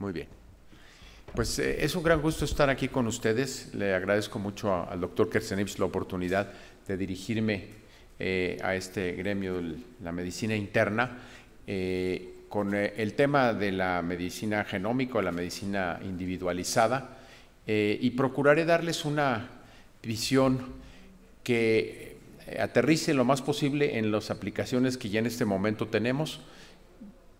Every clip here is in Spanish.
Muy bien. Pues eh, es un gran gusto estar aquí con ustedes. Le agradezco mucho al doctor Kersenips la oportunidad de dirigirme eh, a este gremio de la medicina interna. Eh, con el tema de la medicina genómica, la medicina individualizada, y procuraré darles una visión que aterrice lo más posible en las aplicaciones que ya en este momento tenemos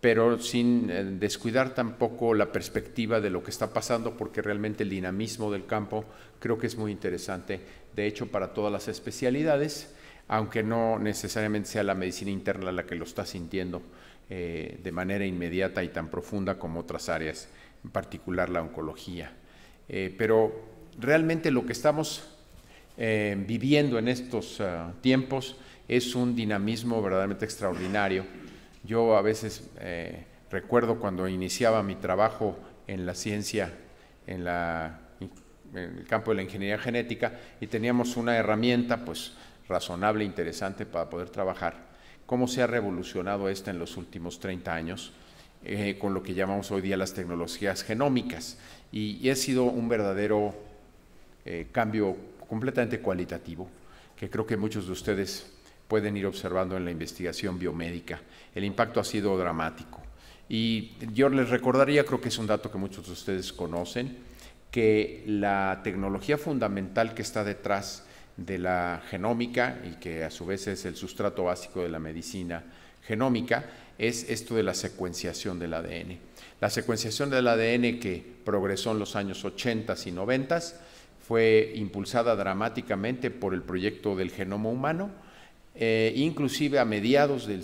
pero sin eh, descuidar tampoco la perspectiva de lo que está pasando, porque realmente el dinamismo del campo creo que es muy interesante, de hecho, para todas las especialidades, aunque no necesariamente sea la medicina interna la que lo está sintiendo eh, de manera inmediata y tan profunda como otras áreas, en particular la oncología. Eh, pero realmente lo que estamos viviendo en estos ah, tiempos es un dinamismo verdaderamente extraordinario yo a veces eh, recuerdo cuando iniciaba mi trabajo en la ciencia, en, el campo de la ingeniería genética, y teníamos una herramienta pues razonable, interesante para poder trabajar. ¿Cómo se ha revolucionado esta en los últimos 30 años? Eh, con lo que llamamos hoy día las tecnologías genómicas. Y, ha sido un verdadero eh, cambio completamente cualitativo, que creo que muchos de ustedes pueden ir observando en la investigación biomédica. El impacto ha sido dramático. Y yo les recordaría, creo que es un dato que muchos de ustedes conocen, que la tecnología fundamental que está detrás de la genómica y que a su vez es el sustrato básico de la medicina genómica es esto de la secuenciación del ADN. La secuenciación del ADN que progresó en los años 80 y 90 fue impulsada dramáticamente por el proyecto del genoma humano, eh, inclusive a mediados de la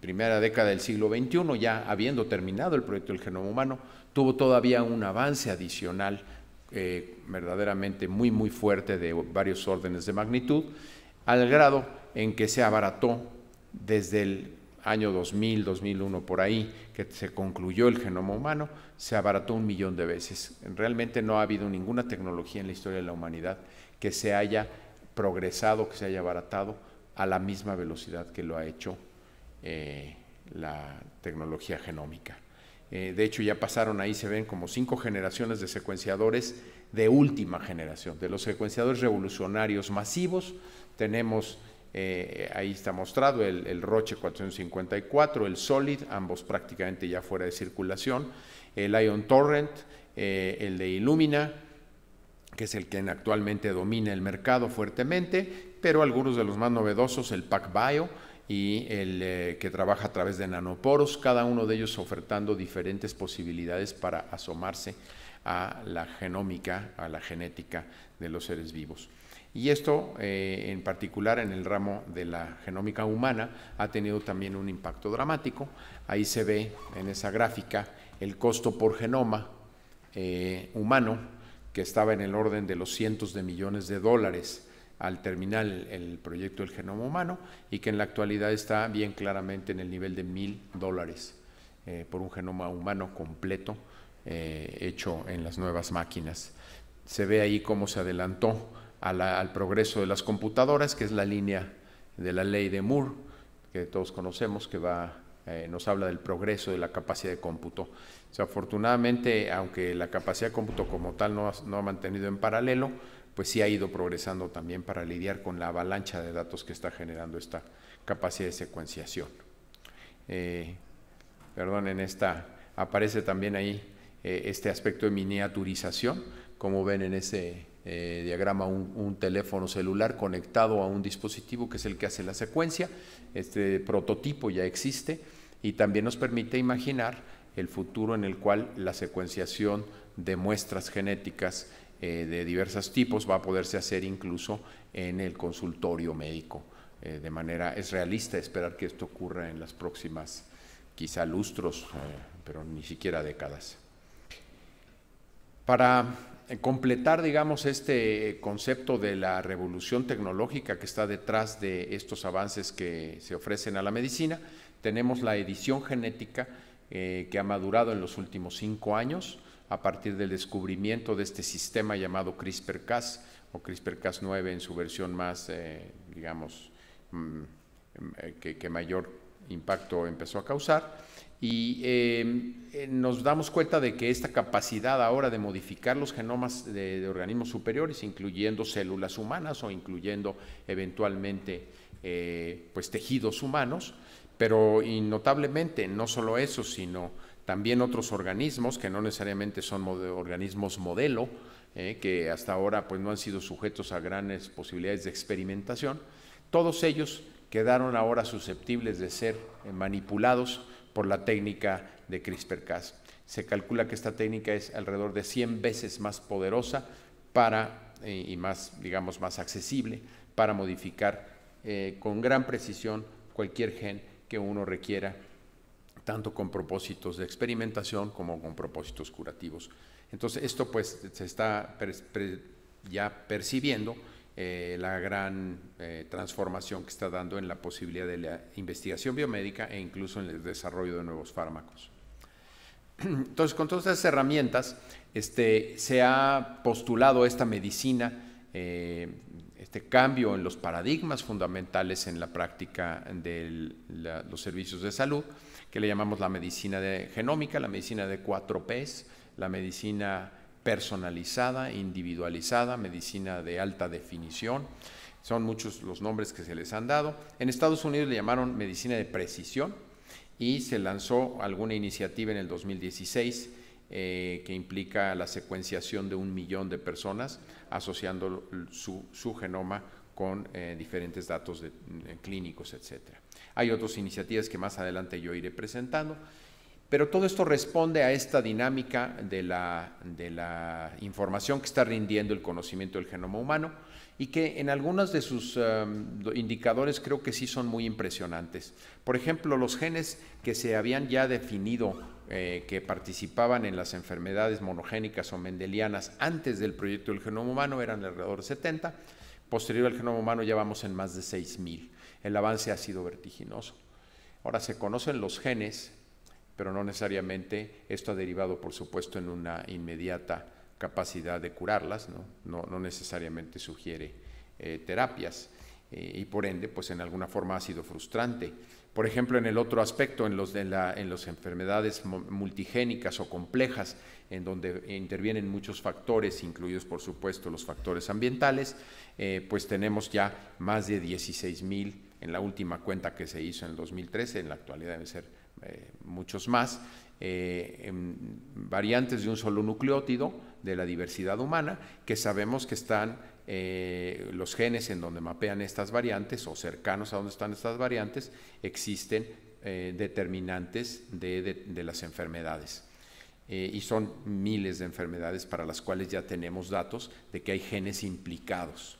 primera década del siglo XXI, ya habiendo terminado el proyecto del genoma humano, tuvo todavía un avance adicional eh, verdaderamente muy, muy fuerte de varios órdenes de magnitud, al grado en que se abarató desde el año 2000, 2001, por ahí, que se concluyó el genoma humano, se abarató un millón de veces. Realmente no ha habido ninguna tecnología en la historia de la humanidad que se haya progresado, que se haya abaratado a la misma velocidad que lo ha hecho eh, la tecnología genómica. Eh, de hecho, ya pasaron ahí, se ven como cinco generaciones de secuenciadores de última generación. De los secuenciadores revolucionarios masivos, tenemos, eh, ahí está mostrado, el, Roche 454, el Solid, ambos prácticamente ya fuera de circulación, el Ion Torrent, el de Illumina, que es el que actualmente domina el mercado fuertemente, pero algunos de los más novedosos, el PacBio y el eh, que trabaja a través de nanoporos, cada uno de ellos ofertando diferentes posibilidades para asomarse a la genómica, a la genética de los seres vivos. Y esto, eh, en particular en el ramo de la genómica humana, ha tenido también un impacto dramático. Ahí se ve en esa gráfica el costo por genoma eh, humano, que estaba en el orden de los cientos de millones de dólares al terminar el, proyecto del genoma humano y que en la actualidad está bien claramente en el nivel de mil dólares eh, por un genoma humano completo eh, hecho en las nuevas máquinas. Se ve ahí cómo se adelantó al progreso de las computadoras, que es la línea de la ley de Moore, que todos conocemos, que va, eh, nos habla del progreso de la capacidad de cómputo. O sea, afortunadamente, aunque la capacidad de cómputo como tal no ha mantenido en paralelo, pues sí ha ido progresando también para lidiar con la avalancha de datos que está generando esta capacidad de secuenciación. Eh, perdón, en esta aparece también ahí eh, este aspecto de miniaturización, como ven en ese eh, diagrama un, un, teléfono celular conectado a un dispositivo que es el que hace la secuencia, este prototipo ya existe y también nos permite imaginar el futuro en el cual la secuenciación de muestras genéticas eh, de diversos tipos va a poderse hacer incluso en el consultorio médico. Eh, de manera, es realista esperar que esto ocurra en las próximas, quizá lustros, eh, pero ni siquiera décadas. Para completar, digamos, este concepto de la revolución tecnológica que está detrás de estos avances que se ofrecen a la medicina, tenemos la edición genética que ha madurado en los últimos cinco años a partir del descubrimiento de este sistema llamado CRISPR-Cas o CRISPR-Cas9 en su versión más, eh, digamos, mm, eh, que, mayor impacto empezó a causar. Y eh, nos damos cuenta de que esta capacidad ahora de modificar los genomas de, organismos superiores, incluyendo células humanas o incluyendo eventualmente pues tejidos humanos, pero notablemente no solo eso, sino también otros organismos que no necesariamente son organismos modelo, eh, que hasta ahora pues, no han sido sujetos a grandes posibilidades de experimentación, todos ellos quedaron ahora susceptibles de ser eh, manipulados por la técnica de CRISPR-Cas. Se calcula que esta técnica es alrededor de 100 veces más poderosa para, eh, y más, digamos, más accesible para modificar con gran precisión cualquier gen que uno requiera tanto con propósitos de experimentación como con propósitos curativos. Entonces, esto pues se está ya percibiendo eh, la gran eh, transformación que está dando en la posibilidad de la investigación biomédica e incluso en el desarrollo de nuevos fármacos. Entonces, con todas estas herramientas, este, se ha postulado esta medicina eh, este cambio en los paradigmas fundamentales en la práctica de los servicios de salud, que le llamamos la medicina de genómica, la medicina de cuatro Ps, la medicina personalizada, individualizada, medicina de alta definición. Son muchos los nombres que se les han dado. En Estados Unidos le llamaron medicina de precisión y se lanzó alguna iniciativa en el 2016 eh, que implica la secuenciación de un millón de personas, asociando su, genoma con eh, diferentes datos eh, clínicos, etc. Hay otras iniciativas que más adelante yo iré presentando, pero todo esto responde a esta dinámica de la, información que está rindiendo el conocimiento del genoma humano y que en algunos de sus em, indicadores creo que sí son muy impresionantes. Por ejemplo, los genes que se habían ya definido eh, que participaban en las enfermedades monogénicas o mendelianas antes del proyecto del genoma humano eran alrededor de 70. Posterior al genoma humano ya vamos en más de 6.000. El avance ha sido vertiginoso. Ahora se conocen los genes, pero no necesariamente esto ha derivado, por supuesto, en una inmediata capacidad de curarlas, no, necesariamente sugiere eh, terapias eh, y por ende, pues en alguna forma ha sido frustrante. Por ejemplo, en el otro aspecto, en, las enfermedades multigénicas o complejas, en donde intervienen muchos factores, incluidos por supuesto los factores ambientales, eh, pues tenemos ya más de 16 mil en la última cuenta que se hizo en 2013, en la actualidad deben ser eh, muchos más, eh, variantes de un solo nucleótido de la diversidad humana, que sabemos que están eh, los genes en donde mapean estas variantes o cercanos a donde están estas variantes, existen eh, determinantes de, las enfermedades. Eh, y son miles de enfermedades para las cuales ya tenemos datos de que hay genes implicados.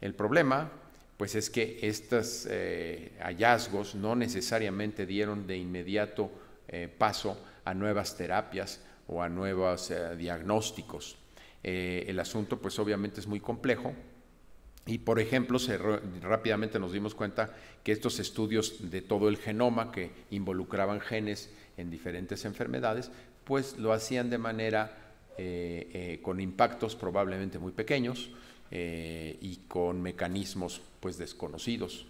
El problema, pues, es que estos hallazgos no necesariamente dieron de inmediato paso a nuevas terapias o a nuevos diagnósticos. Eh, el asunto pues obviamente es muy complejo y por ejemplo rápidamente nos dimos cuenta que estos estudios de todo el genoma que involucraban genes en diferentes enfermedades pues lo hacían de manera eh, eh, con impactos probablemente muy pequeños y con mecanismos pues desconocidos.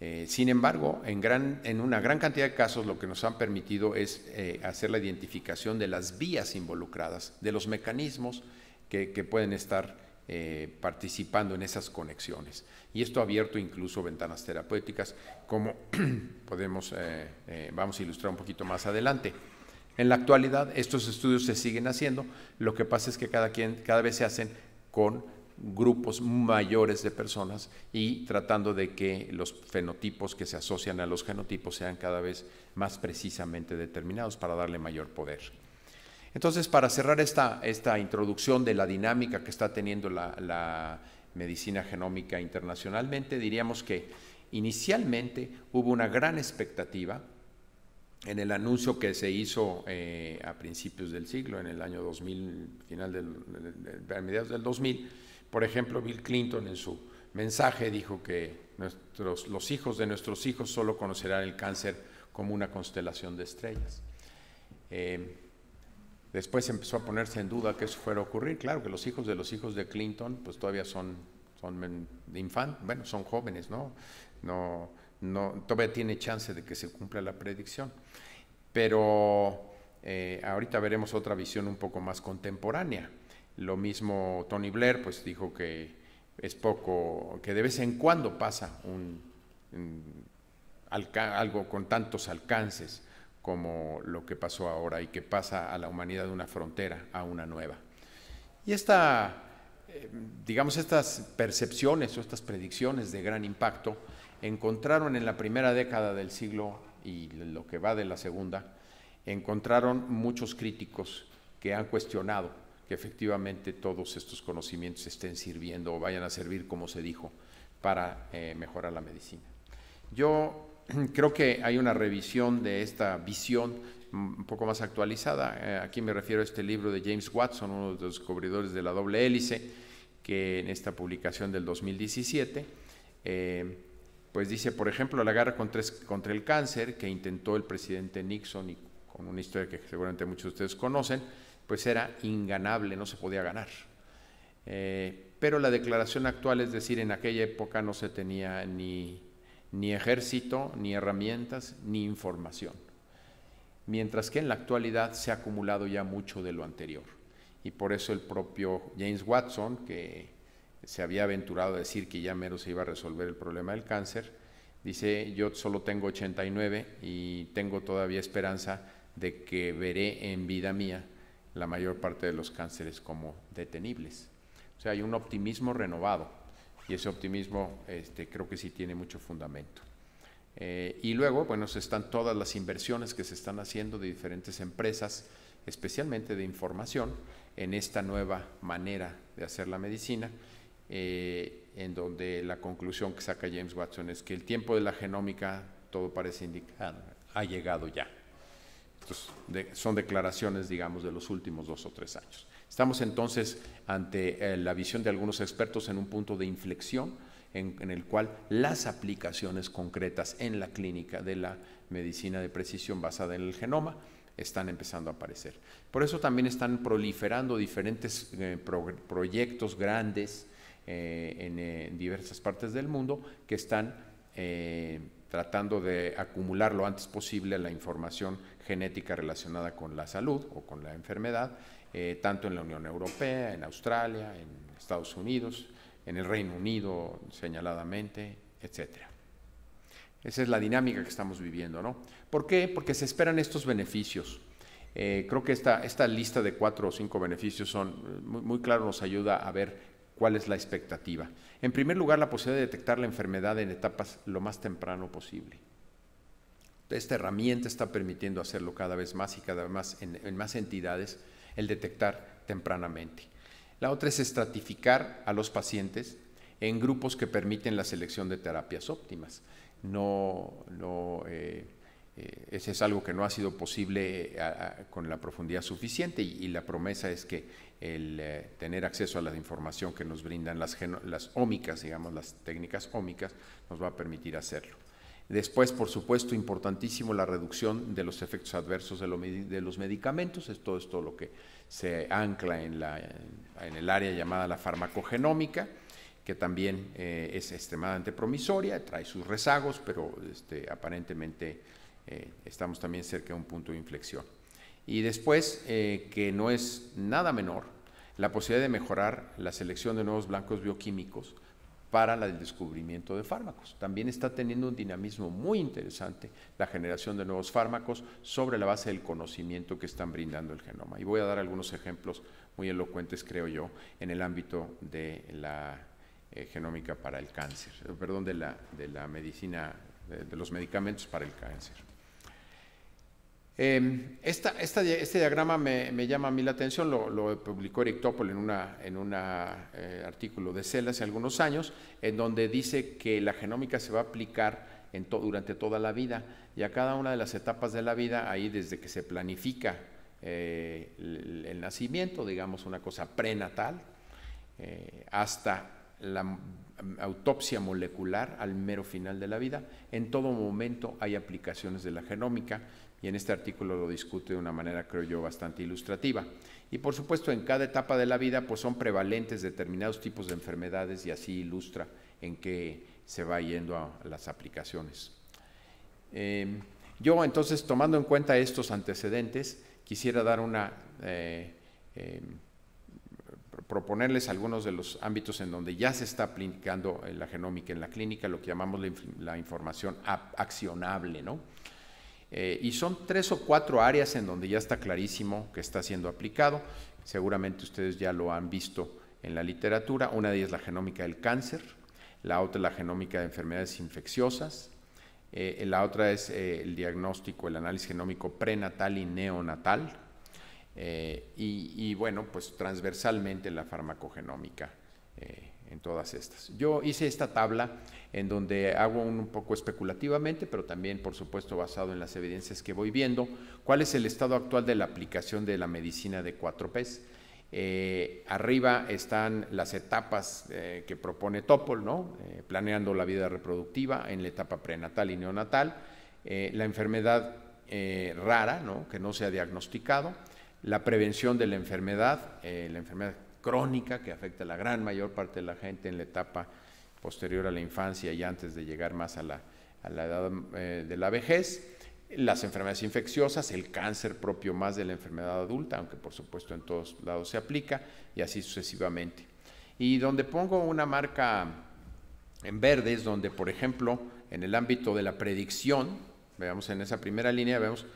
Eh, sin embargo, en, una gran cantidad de casos lo que nos han permitido es eh, hacer la identificación de las vías involucradas, de los mecanismos que, pueden estar eh, participando en esas conexiones. Y esto ha abierto incluso ventanas terapéuticas, como podemos, vamos a ilustrar un poquito más adelante. En la actualidad, estos estudios se siguen haciendo, lo que pasa es que cada vez se hacen con grupos mayores de personas y tratando de que los fenotipos que se asocian a los genotipos sean cada vez más precisamente determinados para darle mayor poder. Entonces, para cerrar esta, introducción de la dinámica que está teniendo la, medicina genómica internacionalmente, diríamos que inicialmente hubo una gran expectativa en el anuncio que se hizo eh, a principios del siglo, en el año 2000, final del, a mediados del 2000, por ejemplo, Bill Clinton en su mensaje dijo que los hijos de nuestros hijos solo conocerán el cáncer como una constelación de estrellas. Eh, después empezó a ponerse en duda que eso fuera a ocurrir. Claro que los hijos de los hijos de Clinton, pues todavía son, son infantes, bueno, son jóvenes, ¿no? No, todavía tiene chance de que se cumpla la predicción. Pero eh, ahorita veremos otra visión un poco más contemporánea. Lo mismo Tony Blair, pues dijo que es poco, que de vez en cuando pasa un, algo con tantos alcances como lo que pasó ahora y que pasa a la humanidad de una frontera a una nueva. Y esta, eh, digamos, estas percepciones o estas predicciones de gran impacto encontraron en la primera década del siglo y lo que va de la segunda, encontraron muchos críticos que han cuestionado que efectivamente todos estos conocimientos estén sirviendo o vayan a servir, como se dijo, para eh, mejorar la medicina. Yo creo que hay una revisión de esta visión mm, un poco más actualizada. Eh, aquí me refiero a este libro de James Watson, uno de los descubridores de la doble hélice, que en esta publicación del 2017, eh, pues dice, por ejemplo, la guerra contra, contra el cáncer que intentó el presidente Nixon y con una historia que seguramente muchos de ustedes conocen, pues era inganable, no se podía ganar. Eh, pero la declaración actual, es decir, en aquella época no se tenía ni, ni ejército, ni herramientas, ni información. Mientras que en la actualidad se ha acumulado ya mucho de lo anterior. Y por eso el propio James Watson, que se había aventurado a decir que ya mero se iba a resolver el problema del cáncer, dice, yo solo tengo 89 y tengo todavía esperanza de que veré en vida mía la mayor parte de los cánceres como detenibles. O sea, hay un optimismo renovado y ese optimismo este, creo que sí tiene mucho fundamento. Eh, y luego, bueno, están todas las inversiones que se están haciendo de diferentes empresas, especialmente de información, en esta nueva manera de hacer la medicina, eh, en donde la conclusión que saca James Watson es que el tiempo de la genómica, todo parece indicar, ha llegado ya son declaraciones, digamos, de los últimos dos o tres años. Estamos entonces ante eh, la visión de algunos expertos en un punto de inflexión en, el cual las aplicaciones concretas en la clínica de la medicina de precisión basada en el genoma están empezando a aparecer. Por eso también están proliferando diferentes eh, proyectos grandes eh, en, diversas partes del mundo que están tratando de acumular lo antes posible la información genética relacionada con la salud o con la enfermedad, eh, tanto en la Unión Europea, en Australia, en Estados Unidos, en el Reino Unido señaladamente, etcétera. Esa es la dinámica que estamos viviendo, ¿no? ¿Por qué? Porque se esperan estos beneficios. Eh, creo que esta, esta, lista de cuatro o cinco beneficios son muy, muy claro, nos ayuda a ver cuál es la expectativa. En primer lugar, la posibilidad de detectar la enfermedad en etapas lo más temprano posible esta herramienta está permitiendo hacerlo cada vez más y cada vez más en, más entidades, el detectar tempranamente. La otra es estratificar a los pacientes en grupos que permiten la selección de terapias óptimas. No, eh, eh, ese es algo que no ha sido posible eh, con la profundidad suficiente y, la promesa es que el tener acceso a la información que nos brindan las ómicas, digamos, las técnicas ómicas, nos va a permitir hacerlo. Después, por supuesto, importantísimo la reducción de los efectos adversos de, los medicamentos, es todo esto lo que se ancla en, el área llamada la farmacogenómica, que también eh, es extremadamente promisoria, trae sus rezagos, pero este, aparentemente eh, estamos también cerca de un punto de inflexión. Y después, eh, que no es nada menor, la posibilidad de mejorar la selección de nuevos blancos bioquímicos, para del descubrimiento de fármacos. También está teniendo un dinamismo muy interesante la generación de nuevos fármacos sobre la base del conocimiento que están brindando el genoma. Y voy a dar algunos ejemplos muy elocuentes, creo yo, en el ámbito de la eh, genómica para el cáncer, eh, perdón, de la, de la medicina, de los medicamentos para el cáncer. Em, este diagrama me, llama a mí la atención, lo, publicó Eric en un eh, artículo de CEL hace algunos años, en donde dice que la genómica se va a aplicar durante toda la vida y a cada una de las etapas de la vida, ahí desde que se planifica eh, el, nacimiento, digamos una cosa prenatal, eh, hasta la autopsia molecular al mero final de la vida. En todo momento hay aplicaciones de la genómica y en este artículo lo discute de una manera, creo yo, bastante ilustrativa. Y por supuesto, en cada etapa de la vida pues son prevalentes determinados tipos de enfermedades y así ilustra en qué se va yendo a las aplicaciones. Em, yo entonces, tomando en cuenta estos antecedentes, quisiera dar una... Eh, em, proponerles algunos de los ámbitos en donde ya se está aplicando la genómica en la clínica, lo que llamamos la, información accionable, eh, y son tres o cuatro áreas en donde ya está clarísimo que está siendo aplicado. Seguramente ustedes ya lo han visto en la literatura. Una de ellas es la genómica del cáncer, la otra es la genómica de enfermedades infecciosas, eh, la otra es eh, el diagnóstico, el análisis genómico prenatal y neonatal, eh, y, bueno, pues transversalmente la farmacogenómica eh, en todas estas. Yo hice esta tabla en donde hago un, poco especulativamente, pero también por supuesto basado en las evidencias que voy viendo, cuál es el estado actual de la aplicación de la medicina de 4Ps. Eh, arriba están las etapas que propone Topol, ¿no? planeando la vida reproductiva en la etapa prenatal y neonatal, la enfermedad rara, ¿no? que no se ha diagnosticado, la prevención de la enfermedad, eh, la enfermedad crónica que afecta a la gran mayor parte de la gente en la etapa posterior a la infancia y antes de llegar más a la, a la edad eh, de la vejez, las enfermedades infecciosas, el cáncer propio más de la enfermedad adulta, aunque por supuesto en todos lados se aplica, y así sucesivamente. Y donde pongo una marca en verde es donde, por ejemplo, en el ámbito de la predicción, veamos en esa primera línea, vemos,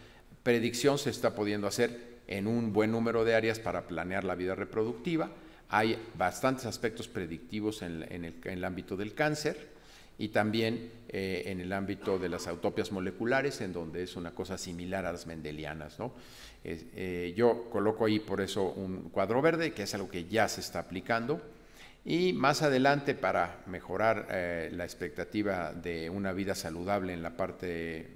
predicción se está pudiendo hacer en un buen número de áreas para planear la vida reproductiva. Hay bastantes aspectos predictivos en, el, ámbito del cáncer y también eh, en el ámbito de las autopias moleculares, en donde es una cosa similar a las mendelianas. Eh, yo coloco ahí por eso un cuadro verde, que es algo que ya se está aplicando. Y más adelante, para mejorar eh, la expectativa de una vida saludable en la parte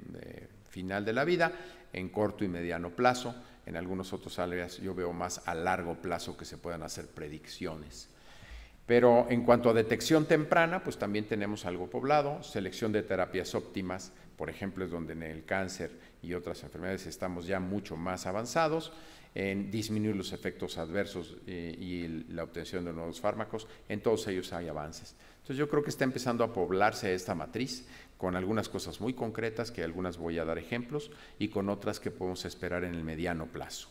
final de la vida, en corto y mediano plazo, en algunos otros áreas yo veo más a largo plazo que se puedan hacer predicciones. Pero en cuanto a detección temprana, pues también tenemos algo poblado, selección de terapias óptimas, por ejemplo, es donde en el cáncer y otras enfermedades estamos ya mucho más avanzados, en disminuir los efectos adversos eh, y la obtención de nuevos fármacos, en todos ellos hay avances. Entonces yo creo que está empezando a poblarse esta matriz, con algunas cosas muy concretas, que algunas voy a dar ejemplos, y con otras que podemos esperar en el mediano plazo.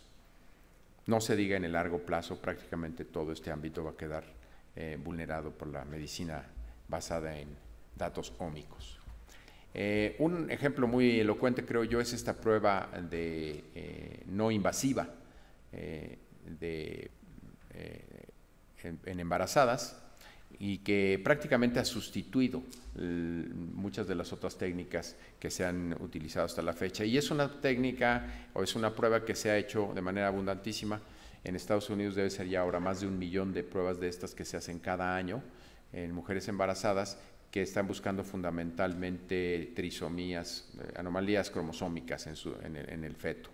No se diga en el largo plazo, prácticamente todo este ámbito va a quedar eh, vulnerado por la medicina basada en datos ómicos. Eh, un ejemplo muy elocuente, creo yo, es esta prueba de eh, no invasiva en embarazadas, y que prácticamente ha sustituido muchas de las otras técnicas que se han utilizado hasta la fecha. Y es una técnica o es una prueba que se ha hecho de manera abundantísima. En Estados Unidos debe ser ya ahora más de un millón de pruebas de estas que se hacen cada año en mujeres embarazadas que están buscando fundamentalmente trisomías, eh, anomalías cromosómicas en, su, en, el, en el, feto.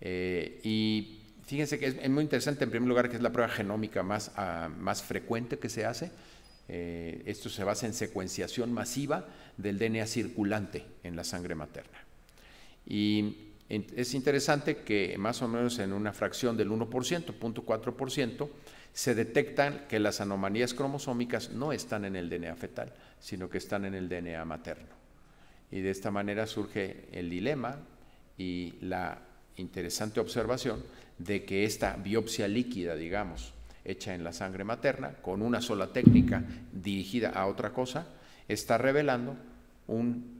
Eh, y Fíjense que es, muy interesante, en primer lugar, que es la prueba genómica más, ah, más frecuente que se hace. Eh, esto se basa en secuenciación masiva del DNA circulante en la sangre materna. Y es interesante que más o menos en una fracción del 1%, 0.4%, se detectan que las anomalías cromosómicas no están en el DNA fetal, sino que están en el DNA materno. Y de esta manera surge el dilema y la interesante observación de que esta biopsia líquida, digamos, hecha en la sangre materna, con una sola técnica dirigida a otra cosa, está revelando un,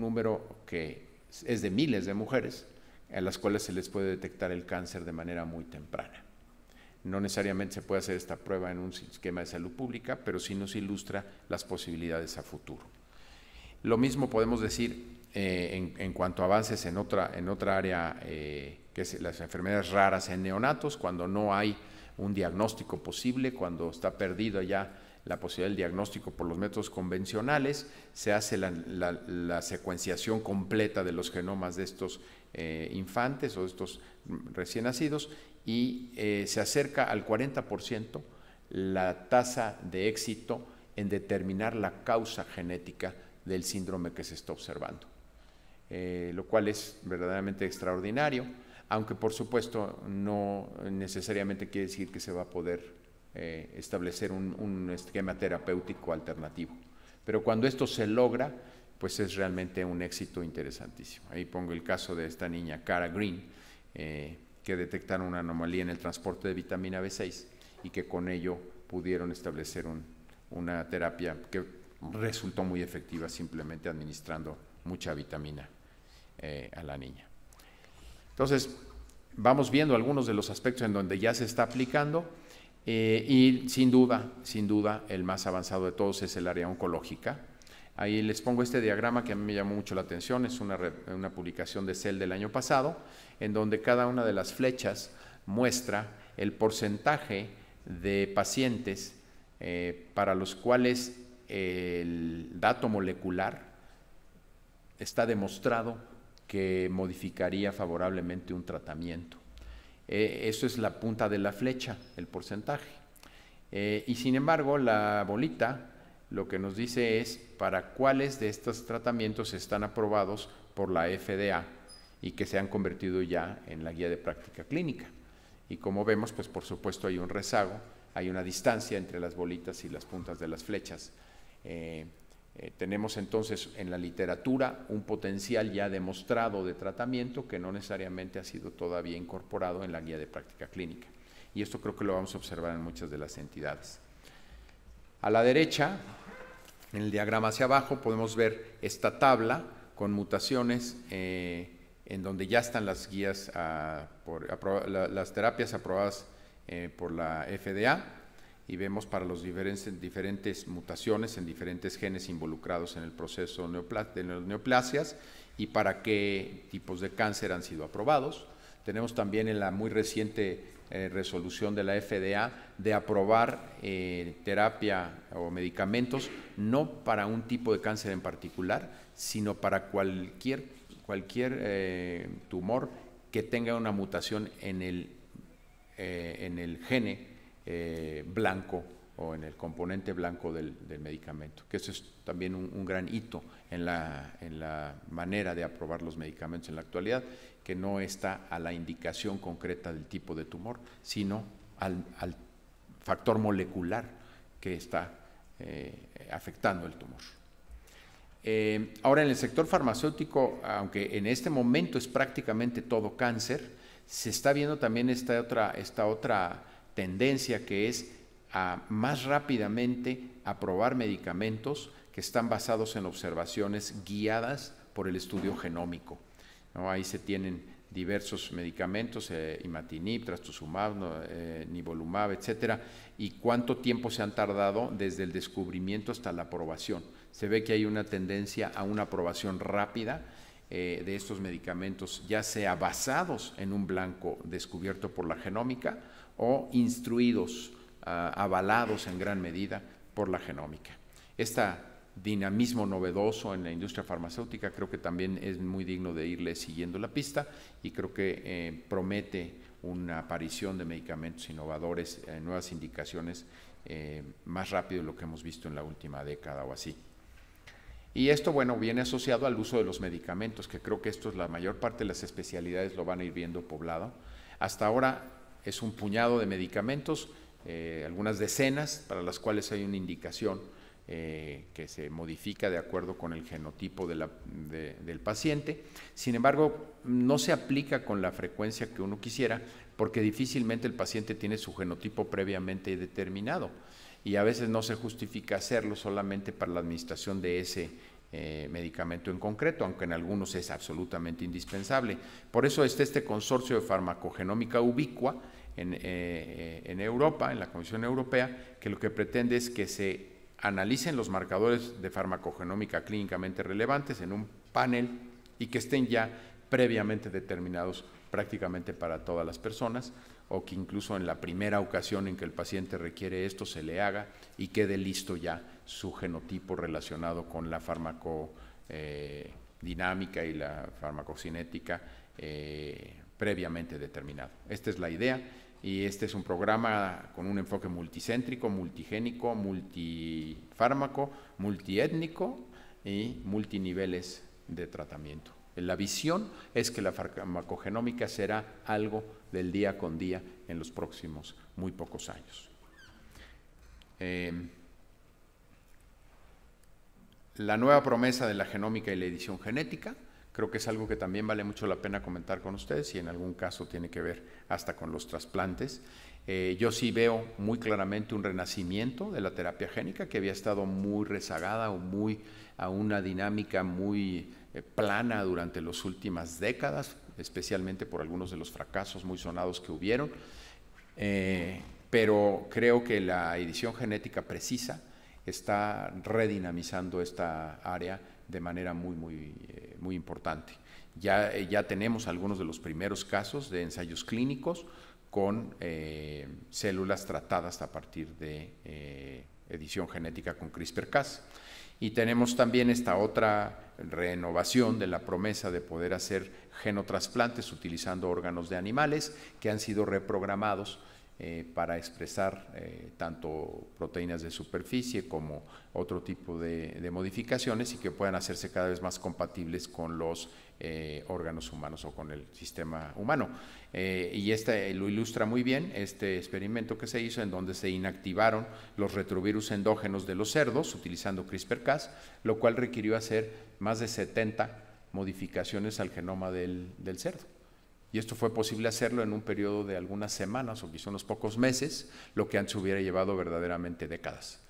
número que es de miles de mujeres a las cuales se les puede detectar el cáncer de manera muy temprana. No necesariamente se puede hacer esta prueba en un esquema de salud pública, pero sí nos ilustra las posibilidades a futuro. Lo mismo podemos decir eh, en, cuanto a avances en otra, en otra área, eh, que es las enfermedades raras en neonatos, cuando no hay un diagnóstico posible, cuando está perdido ya la posibilidad del diagnóstico por los métodos convencionales, se hace la, secuenciación completa de los genomas de estos eh, infantes o de estos recién nacidos y se acerca al 40% la tasa de éxito en determinar la causa genética del síndrome que se está observando. Eh, lo cual es verdaderamente extraordinario, aunque por supuesto no necesariamente quiere decir que se va a poder eh, establecer un, esquema terapéutico alternativo. Pero cuando esto se logra, pues es realmente un éxito interesantísimo. Ahí pongo el caso de esta niña, Cara Green, eh, que detectaron una anomalía en el transporte de vitamina B6 y que con ello pudieron establecer una terapia que resultó muy efectiva simplemente administrando mucha vitamina eh, a la niña. Entonces, vamos viendo algunos de los aspectos en donde ya se está aplicando eh, y sin duda, sin duda, el más avanzado de todos es el área oncológica. Ahí les pongo este diagrama que a mí me llamó mucho la atención, es una, publicación de Cell del año pasado, en donde cada una de las flechas muestra el porcentaje de pacientes eh, para los cuales el dato molecular está demostrado que modificaría favorablemente un tratamiento. Eh, eso es la punta de la flecha, el porcentaje. Eh, y sin embargo, la bolita lo que nos dice es para cuáles de estos tratamientos están aprobados por la FDA y que se han convertido ya en la guía de práctica clínica. Y como vemos, pues por supuesto hay un rezago, hay una distancia entre las bolitas y las puntas de las flechas. Eh, eh, tenemos entonces en la literatura un potencial ya demostrado de tratamiento que no necesariamente ha sido todavía incorporado en la guía de práctica clínica. Y esto creo que lo vamos a observar en muchas de las entidades. A la derecha, en el diagrama hacia abajo, podemos ver esta tabla con mutaciones eh, en donde ya están las guías, ah, las terapias aprobadas eh, por la FDA y vemos para los diferentes, mutaciones en diferentes genes involucrados en el proceso de neoplasias y para qué tipos de cáncer han sido aprobados. Tenemos también en la muy reciente eh, resolución de la FDA de aprobar eh, terapia o medicamentos no para un tipo de cáncer en particular, sino para cualquier, cualquier eh, tumor que tenga una mutación en en el gene eh, blanco o en el componente blanco del, medicamento, que eso es también un, gran hito en la, manera de aprobar los medicamentos en la actualidad, que no está a la indicación concreta del tipo de tumor, sino al, factor molecular que está eh, afectando el tumor. Eh, ahora, en el sector farmacéutico, aunque en este momento es prácticamente todo cáncer, se está viendo también esta otra, esta otra tendencia que es a más rápidamente aprobar medicamentos que están basados en observaciones guiadas por el estudio genómico. Ahí se tienen diversos medicamentos, eh, imatinib, trastuzumab, eh, nivolumab, etcétera, y cuánto tiempo se han tardado desde el descubrimiento hasta la aprobación. Se ve que hay una tendencia a una aprobación rápida eh, de estos medicamentos, ya sea basados en un blanco descubierto por la genómica o instruidos, ah, avalados en gran medida por la genómica. Este dinamismo novedoso en la industria farmacéutica creo que también es muy digno de irle siguiendo la pista y creo que eh, promete una aparición de medicamentos innovadores, eh, nuevas indicaciones eh, más rápido de lo que hemos visto en la última década o así. Y esto, bueno, viene asociado al uso de los medicamentos, que creo que esto es la mayor parte de las especialidades lo van a ir viendo poblado. Hasta ahora es un puñado de medicamentos, eh, algunas decenas, para las cuales hay una indicación eh, que se modifica de acuerdo con el genotipo del paciente. Sin embargo, no se aplica con la frecuencia que uno quisiera porque difícilmente el paciente tiene su genotipo previamente determinado y a veces no se justifica hacerlo solamente para la administración de ese eh, medicamento en concreto, aunque en algunos es absolutamente indispensable. Por eso está este consorcio de farmacogenómica ubicua eh, eh, en Europa, en la Comisión Europea, que lo que pretende es que se analicen los marcadores de farmacogenómica clínicamente relevantes en un panel y que estén ya previamente determinados prácticamente para todas las personas o que incluso en la primera ocasión en que el paciente requiere esto se le haga y quede listo ya su genotipo relacionado con la farmacodinámica eh, y la farmacocinética eh, previamente determinado. Esta es la idea y este es un programa con un enfoque multicéntrico, multigénico, multifármaco, multiétnico y multiniveles de tratamiento. La visión es que la farmacogenómica será algo del día con día en los próximos muy pocos años. Eh, la nueva promesa de la genómica y la edición genética. Creo que es algo que también vale mucho la pena comentar con ustedes y en algún caso tiene que ver hasta con los trasplantes. Eh, yo sí veo muy claramente un renacimiento de la terapia génica que había estado muy rezagada o muy a una dinámica muy eh, plana durante las últimas décadas, especialmente por algunos de los fracasos muy sonados que hubieron. Eh, pero creo que la edición genética precisa está redinamizando esta área de manera muy, muy, eh, importante. Ya, eh, ya tenemos algunos de los primeros casos de ensayos clínicos con eh, células tratadas a partir de edición genética con CRISPR-Cas. Y tenemos también esta otra renovación de la promesa de poder hacer genotrasplantes utilizando órganos de animales que han sido reprogramados eh, para expresar eh, tanto proteínas de superficie como otro tipo de, modificaciones y que puedan hacerse cada vez más compatibles con los eh, órganos humanos o con el sistema humano. y este lo ilustra muy bien este experimento que se hizo en donde se inactivaron los retrovirus endógenos de los cerdos utilizando CRISPR-Cas, lo cual requirió hacer más de 70 modificaciones al genoma del cerdo. Y esto fue posible hacerlo en un periodo de algunas semanas o quizá unos pocos meses, lo que antes hubiera llevado verdaderamente décadas.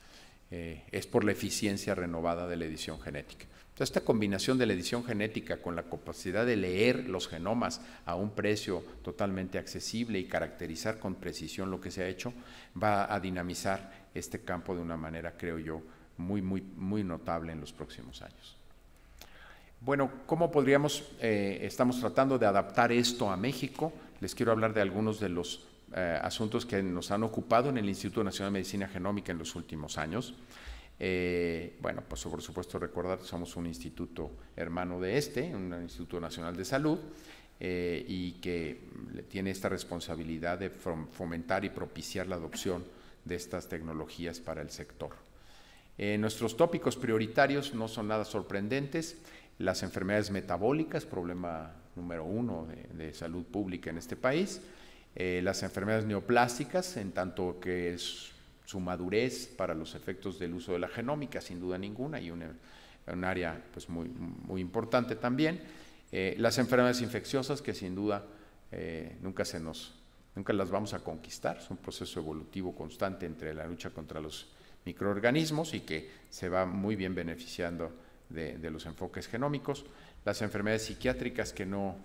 Eh, es por la eficiencia renovada de la edición genética. esta combinación de la edición genética con la capacidad de leer los genomas a un precio totalmente accesible y caracterizar con precisión lo que se ha hecho, va a dinamizar este campo de una manera, creo yo, muy, muy, muy notable en los próximos años. Bueno, ¿cómo podríamos, eh, estamos tratando de adaptar esto a México? Les quiero hablar de algunos de los eh, asuntos que nos han ocupado en el Instituto Nacional de Medicina Genómica en los últimos años. Eh, bueno, pues por supuesto recordar que somos un instituto hermano de este, un Instituto Nacional de Salud, y que tiene esta responsabilidad de fomentar y propiciar la adopción de estas tecnologías para el sector. nuestros tópicos prioritarios no son nada sorprendentes las enfermedades metabólicas, problema número uno de, salud pública en este país, eh, las enfermedades neoplásticas, en tanto que es su madurez para los efectos del uso de la genómica, sin duda ninguna, y un área pues, muy, muy importante también, eh, las enfermedades infecciosas, que sin duda eh, nunca se nos nunca las vamos a conquistar, es un proceso evolutivo constante entre la lucha contra los microorganismos y que se va muy bien beneficiando de, los enfoques genómicos, las enfermedades psiquiátricas que no,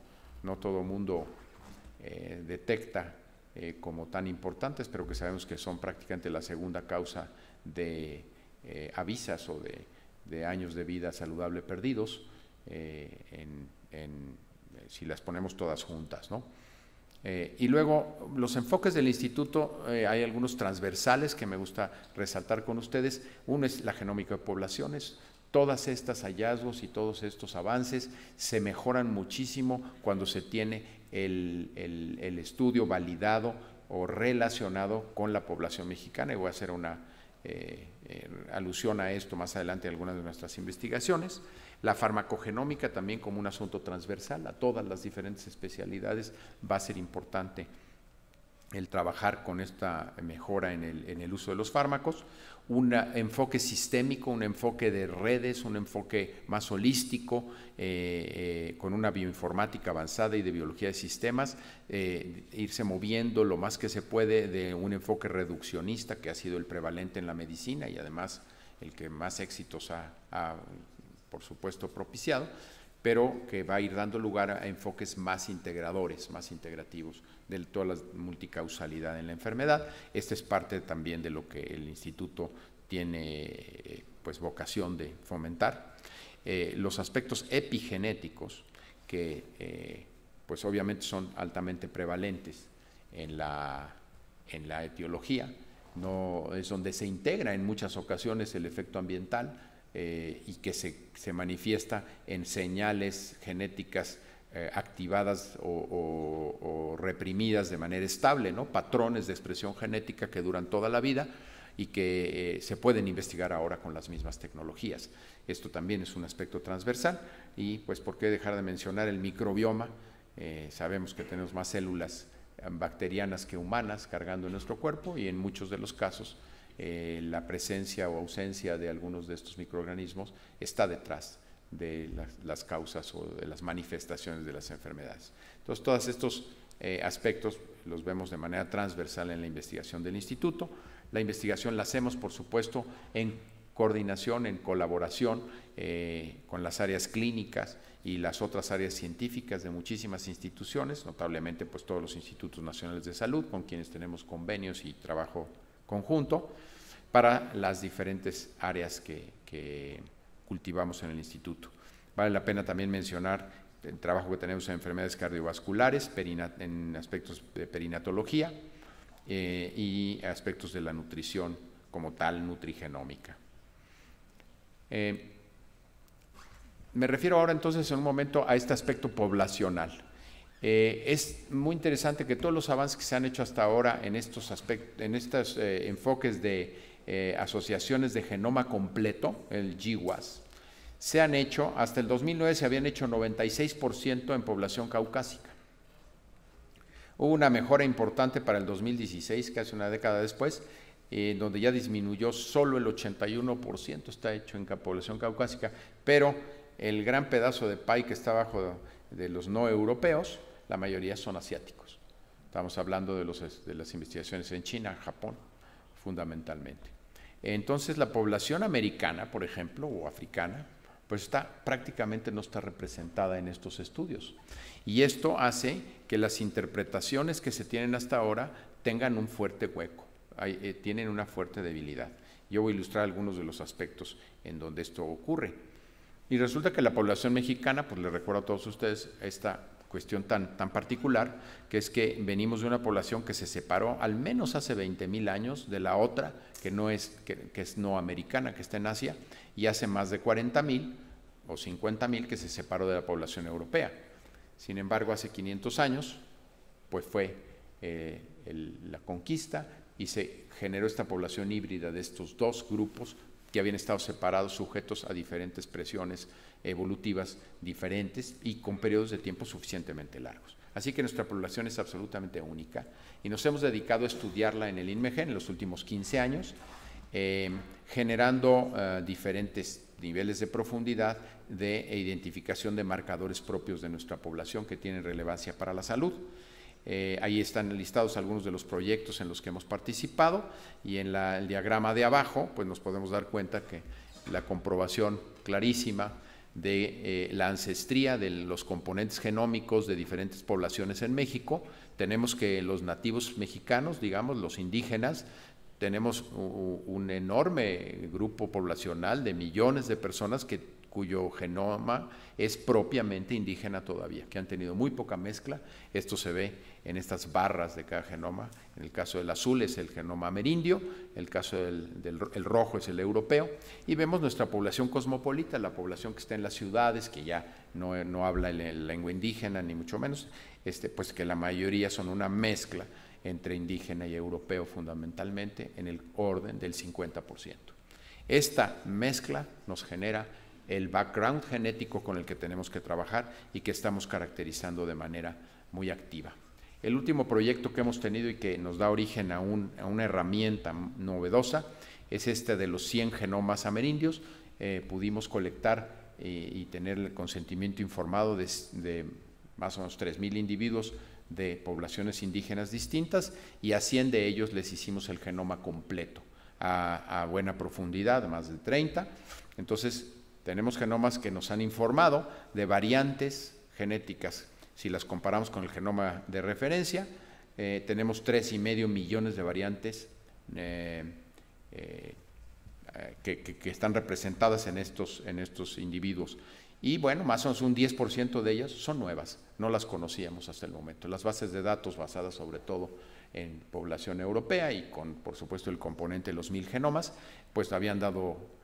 no todo mundo eh, detecta eh, como tan importantes, pero que sabemos que son prácticamente la segunda causa de eh, avisas o de, años de vida saludable perdidos, si las ponemos todas juntas. y luego los enfoques del instituto, hay algunos transversales que me gusta resaltar con ustedes. Uno es la genómica de poblaciones, Todas estas hallazgos y todos estos avances se mejoran muchísimo cuando se tiene el, estudio validado o relacionado con la población mexicana. Y voy a hacer una eh, eh, alusión a esto más adelante en algunas de nuestras investigaciones. La farmacogenómica también como un asunto transversal a todas las diferentes especialidades va a ser importante el trabajar con esta mejora en el, en el, uso de los fármacos, un enfoque sistémico, un enfoque de redes, un enfoque más holístico, eh, eh, con una bioinformática avanzada y de biología de sistemas, eh, irse moviendo lo más que se puede de un enfoque reduccionista que ha sido el prevalente en la medicina y además el que más éxitos ha por supuesto, propiciado, pero que va a ir dando lugar a enfoques más integradores, más integrativos de toda la multicausalidad en la enfermedad. Esta es parte también de lo que el instituto tiene eh, pues vocación de fomentar. Eh, los aspectos epigenéticos que eh, pues obviamente son altamente prevalentes en la, etiología, no, es donde se integra en muchas ocasiones el efecto ambiental y que se, se manifiesta en señales genéticas eh, activadas o, reprimidas de manera estable, patrones de expresión genética que duran toda la vida y que eh, se pueden investigar ahora con las mismas tecnologías. Esto también es un aspecto transversal y pues por qué dejar de mencionar el microbioma. Eh, sabemos que tenemos más células bacterianas que humanas cargando en nuestro cuerpo y en muchos de los casos la presencia o ausencia de algunos de estos microorganismos está detrás de las, causas o de las manifestaciones de las enfermedades. Entonces, todos estos eh, aspectos los vemos de manera transversal en la investigación del instituto. La investigación la hacemos, por supuesto, en coordinación, en colaboración eh, con las áreas clínicas y las otras áreas científicas de muchísimas instituciones, notablemente pues todos los institutos nacionales de salud con quienes tenemos convenios y trabajo conjunto para las diferentes áreas que cultivamos en el instituto. Vale la pena también mencionar el trabajo que tenemos en enfermedades cardiovasculares, en aspectos de perinatología eh, y aspectos de la nutrición como tal, nutrigenómica. Eh, me refiero ahora entonces en un momento a este aspecto poblacional. Eh, es muy interesante que todos los avances que se han hecho hasta ahora en estos, aspectos, en estos enfoques de eh, asociaciones de genoma completo, el GWAS, se han hecho, hasta el 2009 se habían hecho 96% en población caucásica. Hubo una mejora importante para el 2016, casi una década después, donde ya disminuyó solo el 81%, está hecho en población caucásica, pero el gran pedazo de PAI que está abajo de, los no europeos, la mayoría son asiáticos. Estamos hablando de, los, de las investigaciones en China, Japón fundamentalmente. Entonces la población americana, por ejemplo, o africana, pues está prácticamente no está representada en estos estudios. Y esto hace que las interpretaciones que se tienen hasta ahora tengan un fuerte hueco, eh, tienen una fuerte debilidad. Yo voy a ilustrar algunos de los aspectos en donde esto ocurre. Y resulta que la población mexicana, pues les recuerdo a todos ustedes, está cuestión tan, tan particular, que es que venimos de una población que se separó al menos hace 20 mil años de la otra, que, no es, que, es no americana, que está en Asia, y hace más de 40.000 o 50.000 que se separó de la población europea. Sin embargo, hace 500 años, pues fue eh, la conquista y se generó esta población híbrida de estos dos grupos que habían estado separados, sujetos a diferentes presiones evolutivas diferentes y con periodos de tiempo suficientemente largos. Así que nuestra población es absolutamente única y nos hemos dedicado a estudiarla en el INMEGEN en los últimos 15 años, eh, generando eh, diferentes niveles de profundidad de e identificación de marcadores propios de nuestra población que tienen relevancia para la salud. Eh, ahí están listados algunos de los proyectos en los que hemos participado y en el diagrama de abajo pues nos podemos dar cuenta que la comprobación clarísima de eh, la ancestría de los componentes genómicos de diferentes poblaciones en México. Tenemos que los nativos mexicanos, digamos, los indígenas, tenemos un enorme grupo poblacional de millones de personas que cuyo genoma es propiamente indígena todavía, que han tenido muy poca mezcla. Esto se ve en estas barras de cada genoma. En el caso del azul es el genoma amerindio, el caso del, rojo es el europeo. Y vemos nuestra población cosmopolita, la población que está en las ciudades, que ya no, habla la lengua indígena, ni mucho menos, este, pues que la mayoría son una mezcla entre indígena y europeo fundamentalmente en el orden del 50%. Esta mezcla nos genera el background genético con el que tenemos que trabajar y que estamos caracterizando de manera muy activa. El último proyecto que hemos tenido y que nos da origen a, una herramienta novedosa es este de los 100 genomas amerindios. Eh, pudimos colectar eh, y tener el consentimiento informado de, más o menos 3.000 individuos de poblaciones indígenas distintas y a 100 de ellos les hicimos el genoma completo a, buena profundidad, más de 30. Entonces tenemos genomas que nos han informado de variantes genéticas. Si las comparamos con el genoma de referencia, eh, tenemos tres y medio millones de variantes eh, eh, que, están representadas en estos, en estos individuos. Y bueno, más o menos un 10% de ellas son nuevas, no las conocíamos hasta el momento. Las bases de datos basadas sobre todo en población europea y con, por supuesto, el componente de los mil genomas, pues habían dado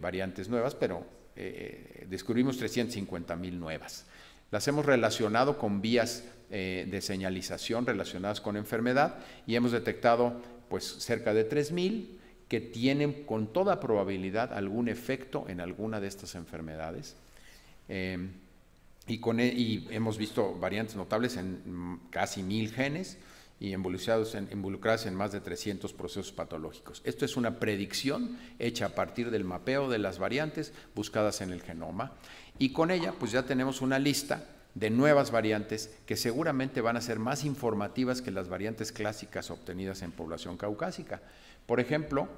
variantes nuevas, pero eh, descubrimos 350 mil nuevas. Las hemos relacionado con vías eh, de señalización relacionadas con enfermedad y hemos detectado pues, cerca de 3.000 que tienen con toda probabilidad algún efecto en alguna de estas enfermedades. Em, y, e, y hemos visto variantes notables en mm, casi mil genes y en, involucradas en más de 300 procesos patológicos. Esto es una predicción hecha a partir del mapeo de las variantes buscadas en el genoma y con ella pues ya tenemos una lista de nuevas variantes que seguramente van a ser más informativas que las variantes clásicas obtenidas en población caucásica. Por ejemplo,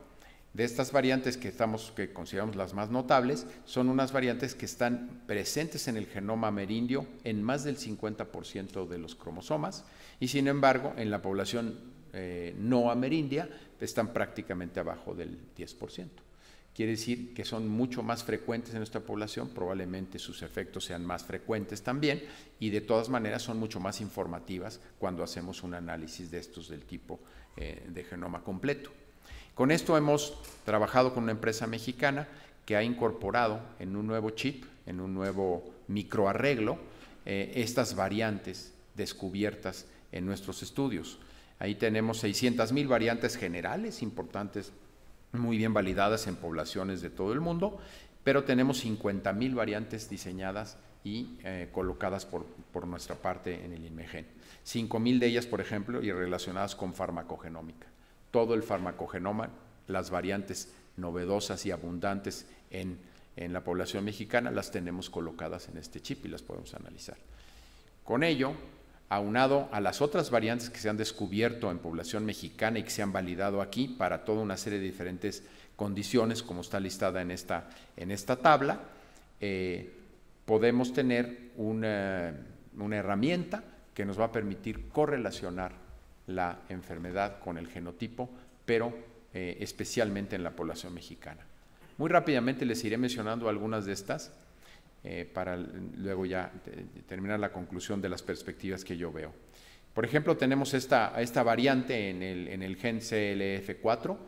de estas variantes que, que consideramos las más notables, son unas variantes que están presentes en el genoma amerindio en más del 50% de los cromosomas y sin embargo en la población eh, no amerindia están prácticamente abajo del 10%. Quiere decir que son mucho más frecuentes en nuestra población, probablemente sus efectos sean más frecuentes también y de todas maneras son mucho más informativas cuando hacemos un análisis de estos del tipo eh, de genoma completo. Con esto hemos trabajado con una empresa mexicana que ha incorporado en un nuevo chip, en un nuevo microarreglo, eh, estas variantes descubiertas en nuestros estudios. Ahí tenemos 600.000 variantes generales importantes, muy bien validadas en poblaciones de todo el mundo, pero tenemos 50.000 variantes diseñadas y eh, colocadas por, nuestra parte en el INMEGEN. 5.000 de ellas, por ejemplo, y relacionadas con farmacogenómica. Todo el farmacogenoma, las variantes novedosas y abundantes en, en la población mexicana, las tenemos colocadas en este chip y las podemos analizar. Con ello, aunado a las otras variantes que se han descubierto en población mexicana y que se han validado aquí para toda una serie de diferentes condiciones, como está listada en esta, tabla, eh, podemos tener una, herramienta que nos va a permitir correlacionar la enfermedad con el genotipo, pero eh, especialmente en la población mexicana. Muy rápidamente les iré mencionando algunas de estas eh, para luego ya terminar la conclusión de las perspectivas que yo veo. Por ejemplo, tenemos esta, esta variante en el, gen CLF4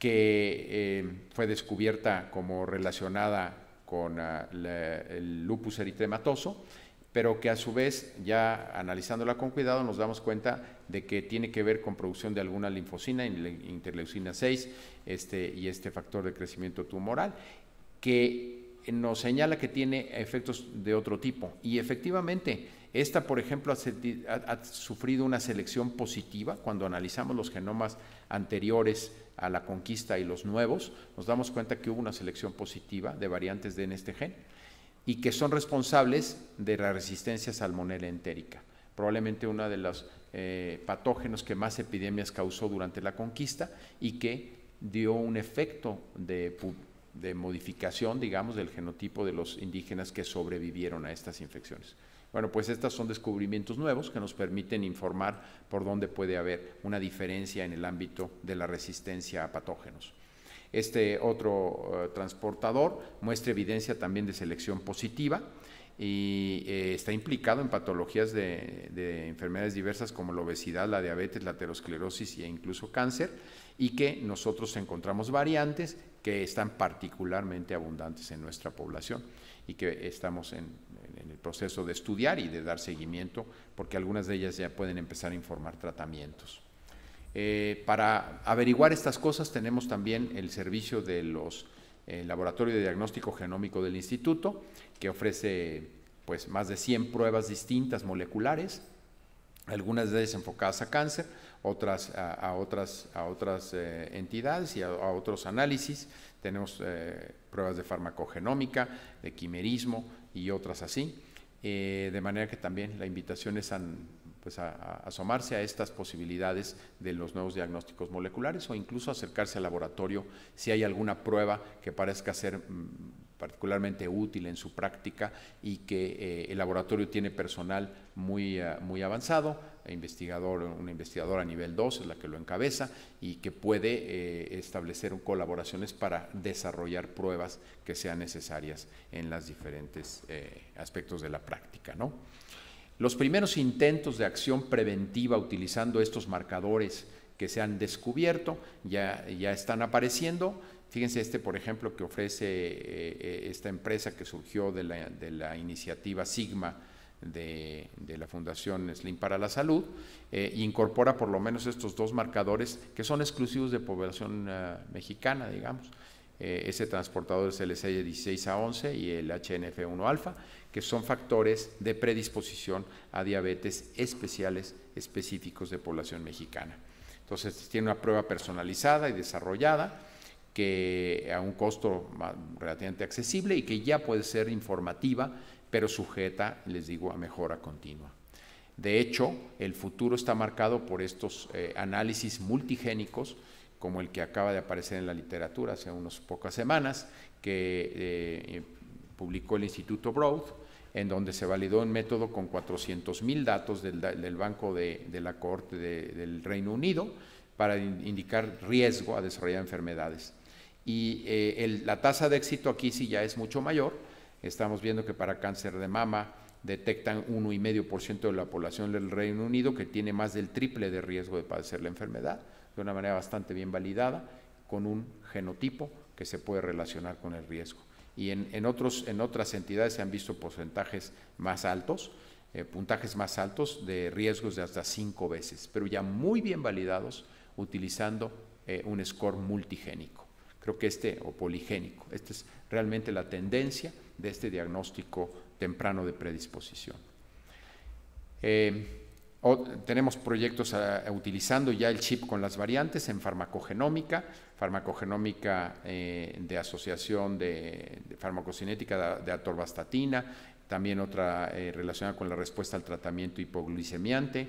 que eh, fue descubierta como relacionada con ah, el lupus eritrematoso, pero que a su vez, ya analizándola con cuidado, nos damos cuenta de que tiene que ver con producción de alguna linfocina, interleucina 6, este, y este factor de crecimiento tumoral, que nos señala que tiene efectos de otro tipo. Y efectivamente, esta, por ejemplo, ha, sufrido una selección positiva. Cuando analizamos los genomas anteriores a la conquista y los nuevos, nos damos cuenta que hubo una selección positiva de variantes de en este gen y que son responsables de la resistencia salmonela entérica. Probablemente una de los eh, patógenos que más epidemias causó durante la conquista y que dio un efecto de de modificación, digamos, del genotipo de los indígenas que sobrevivieron a estas infecciones. Bueno, pues estos son descubrimientos nuevos que nos permiten informar por dónde puede haber una diferencia en el ámbito de la resistencia a patógenos. Este otro eh, transportador muestra evidencia también de selección positiva y eh, está implicado en patologías de, enfermedades diversas como la obesidad, la diabetes, la aterosclerosis e incluso cáncer, y que nosotros encontramos variantes que están particularmente abundantes en nuestra población y que estamos en, el proceso de estudiar y de dar seguimiento, porque algunas de ellas ya pueden empezar a informar tratamientos. Eh, para averiguar estas cosas tenemos también el servicio de los el eh, Laboratorio de Diagnóstico Genómico del Instituto, que ofrece pues, más de 100 pruebas distintas moleculares, algunas de ellas enfocadas a cáncer, otras a, otras, a otras eh, entidades y a, otros análisis. Tenemos eh, pruebas de farmacogenómica, de quimerismo y otras así. de manera que también la invitación es a pues a, asomarse a estas posibilidades de los nuevos diagnósticos moleculares o incluso acercarse al laboratorio si hay alguna prueba que parezca ser mm, particularmente útil en su práctica y que eh, el laboratorio tiene personal muy, eh, muy avanzado, investigador, una investigadora nivel 2 es la que lo encabeza y que puede eh, establecer colaboraciones para desarrollar pruebas que sean necesarias en los diferentes aspectos de la práctica. Los primeros intentos de acción preventiva utilizando estos marcadores que se han descubierto ya, están apareciendo. Fíjense este, por ejemplo, que ofrece eh, eh, esta empresa que surgió de la, iniciativa Sigma de, la Fundación Slim para la Salud, eh, incorpora por lo menos estos dos marcadores que son exclusivos de población ah, mexicana, digamos. Eh, ese transportador es el SL16A11 y el HNF1 alfa, que son factores de predisposición a diabetes especiales específicos de población mexicana. Entonces, tiene una prueba personalizada y desarrollada que a un costo relativamente accesible y que ya puede ser informativa, pero sujeta, les digo, a mejora continua. De hecho, el futuro está marcado por estos eh, análisis multigénicos como el que acaba de aparecer en la literatura hace unas pocas semanas, que eh, eh, publicó el Instituto Broad, en donde se validó un método con 400.000 datos del, Banco de, la Corte del Reino Unido para indicar riesgo a desarrollar enfermedades. Y eh, la tasa de éxito aquí sí ya es mucho mayor. Estamos viendo que para cáncer de mama detectan 1,5% de la población del Reino Unido que tiene más del triple de riesgo de padecer la enfermedad de una manera bastante bien validada, con un genotipo que se puede relacionar con el riesgo. Y en, otros, en otras entidades se han visto porcentajes más altos, eh, puntajes más altos de riesgos de hasta cinco veces, pero ya muy bien validados utilizando eh, un score multigénico. Creo que este, o poligénico, esta es realmente la tendencia de este diagnóstico temprano de predisposición. Eh, tenemos proyectos eh, utilizando ya el chip con las variantes en farmacogenómica, farmacogenómica eh, de asociación de, farmacocinética de, atorvastatina, también otra eh, relacionada con la respuesta al tratamiento hipoglicemiante,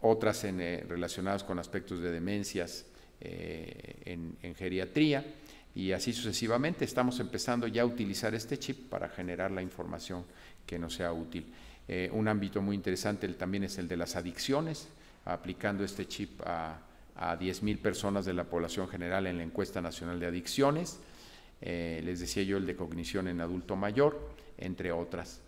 otras relacionadas con aspectos de demencias en, en geriatría y así sucesivamente. Estamos empezando ya a utilizar este chip para generar la información que nos sea útil. Eh, un ámbito muy interesante también es el de las adicciones, aplicando este chip a, a 10.000 personas de la población general en la encuesta nacional de adicciones. Eh, les decía yo el de cognición en adulto mayor, entre otras.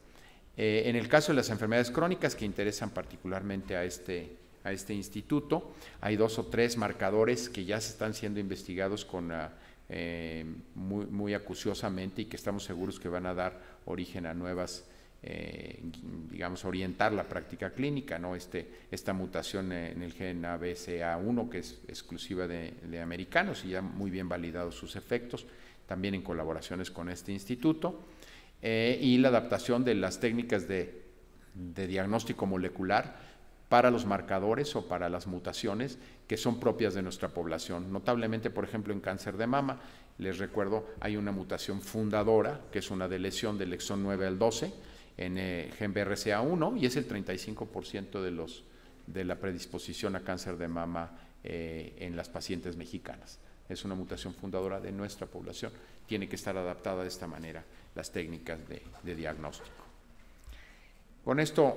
Eh, en el caso de las enfermedades crónicas que interesan particularmente a este, a este instituto, hay dos o tres marcadores que ya se están siendo investigados con, muy, muy, acuciosamente y que estamos seguros que van a dar origen a nuevas eh, digamos, orientar la práctica clínica, ¿no? Este, esta mutación en el gen ABCA1 que es exclusiva de, americanos y ya muy bien validados sus efectos, también en colaboraciones con este instituto, eh, y la adaptación de las técnicas de, diagnóstico molecular para los marcadores o para las mutaciones que son propias de nuestra población. Notablemente, por ejemplo, en cáncer de mama, les recuerdo, hay una mutación fundadora, que es una deleción del exón 9 al 12, en eh, brca 1 y es el 35% de, los, de la predisposición a cáncer de mama eh, en las pacientes mexicanas. Es una mutación fundadora de nuestra población. Tiene que estar adaptada de esta manera las técnicas de, diagnóstico. Con esto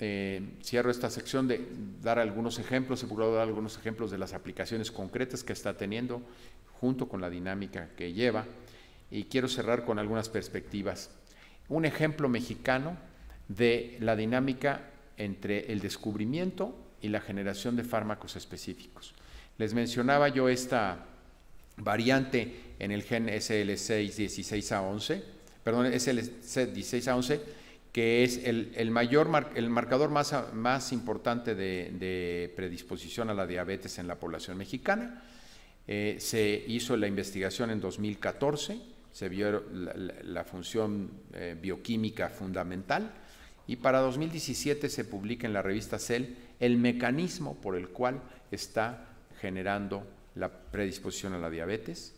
eh, cierro esta sección de dar algunos ejemplos, he procurado dar algunos ejemplos de las aplicaciones concretas que está teniendo junto con la dinámica que lleva y quiero cerrar con algunas perspectivas un ejemplo mexicano de la dinámica entre el descubrimiento y la generación de fármacos específicos. Les mencionaba yo esta variante en el gen sl 16 a 11 perdón, SL16A11, que es el, mayor el marcador más, más importante de, predisposición a la diabetes en la población mexicana. Eh, se hizo la investigación en 2014 se vio la, función eh, bioquímica fundamental y para 2017 se publica en la revista Cell el mecanismo por el cual está generando la predisposición a la diabetes.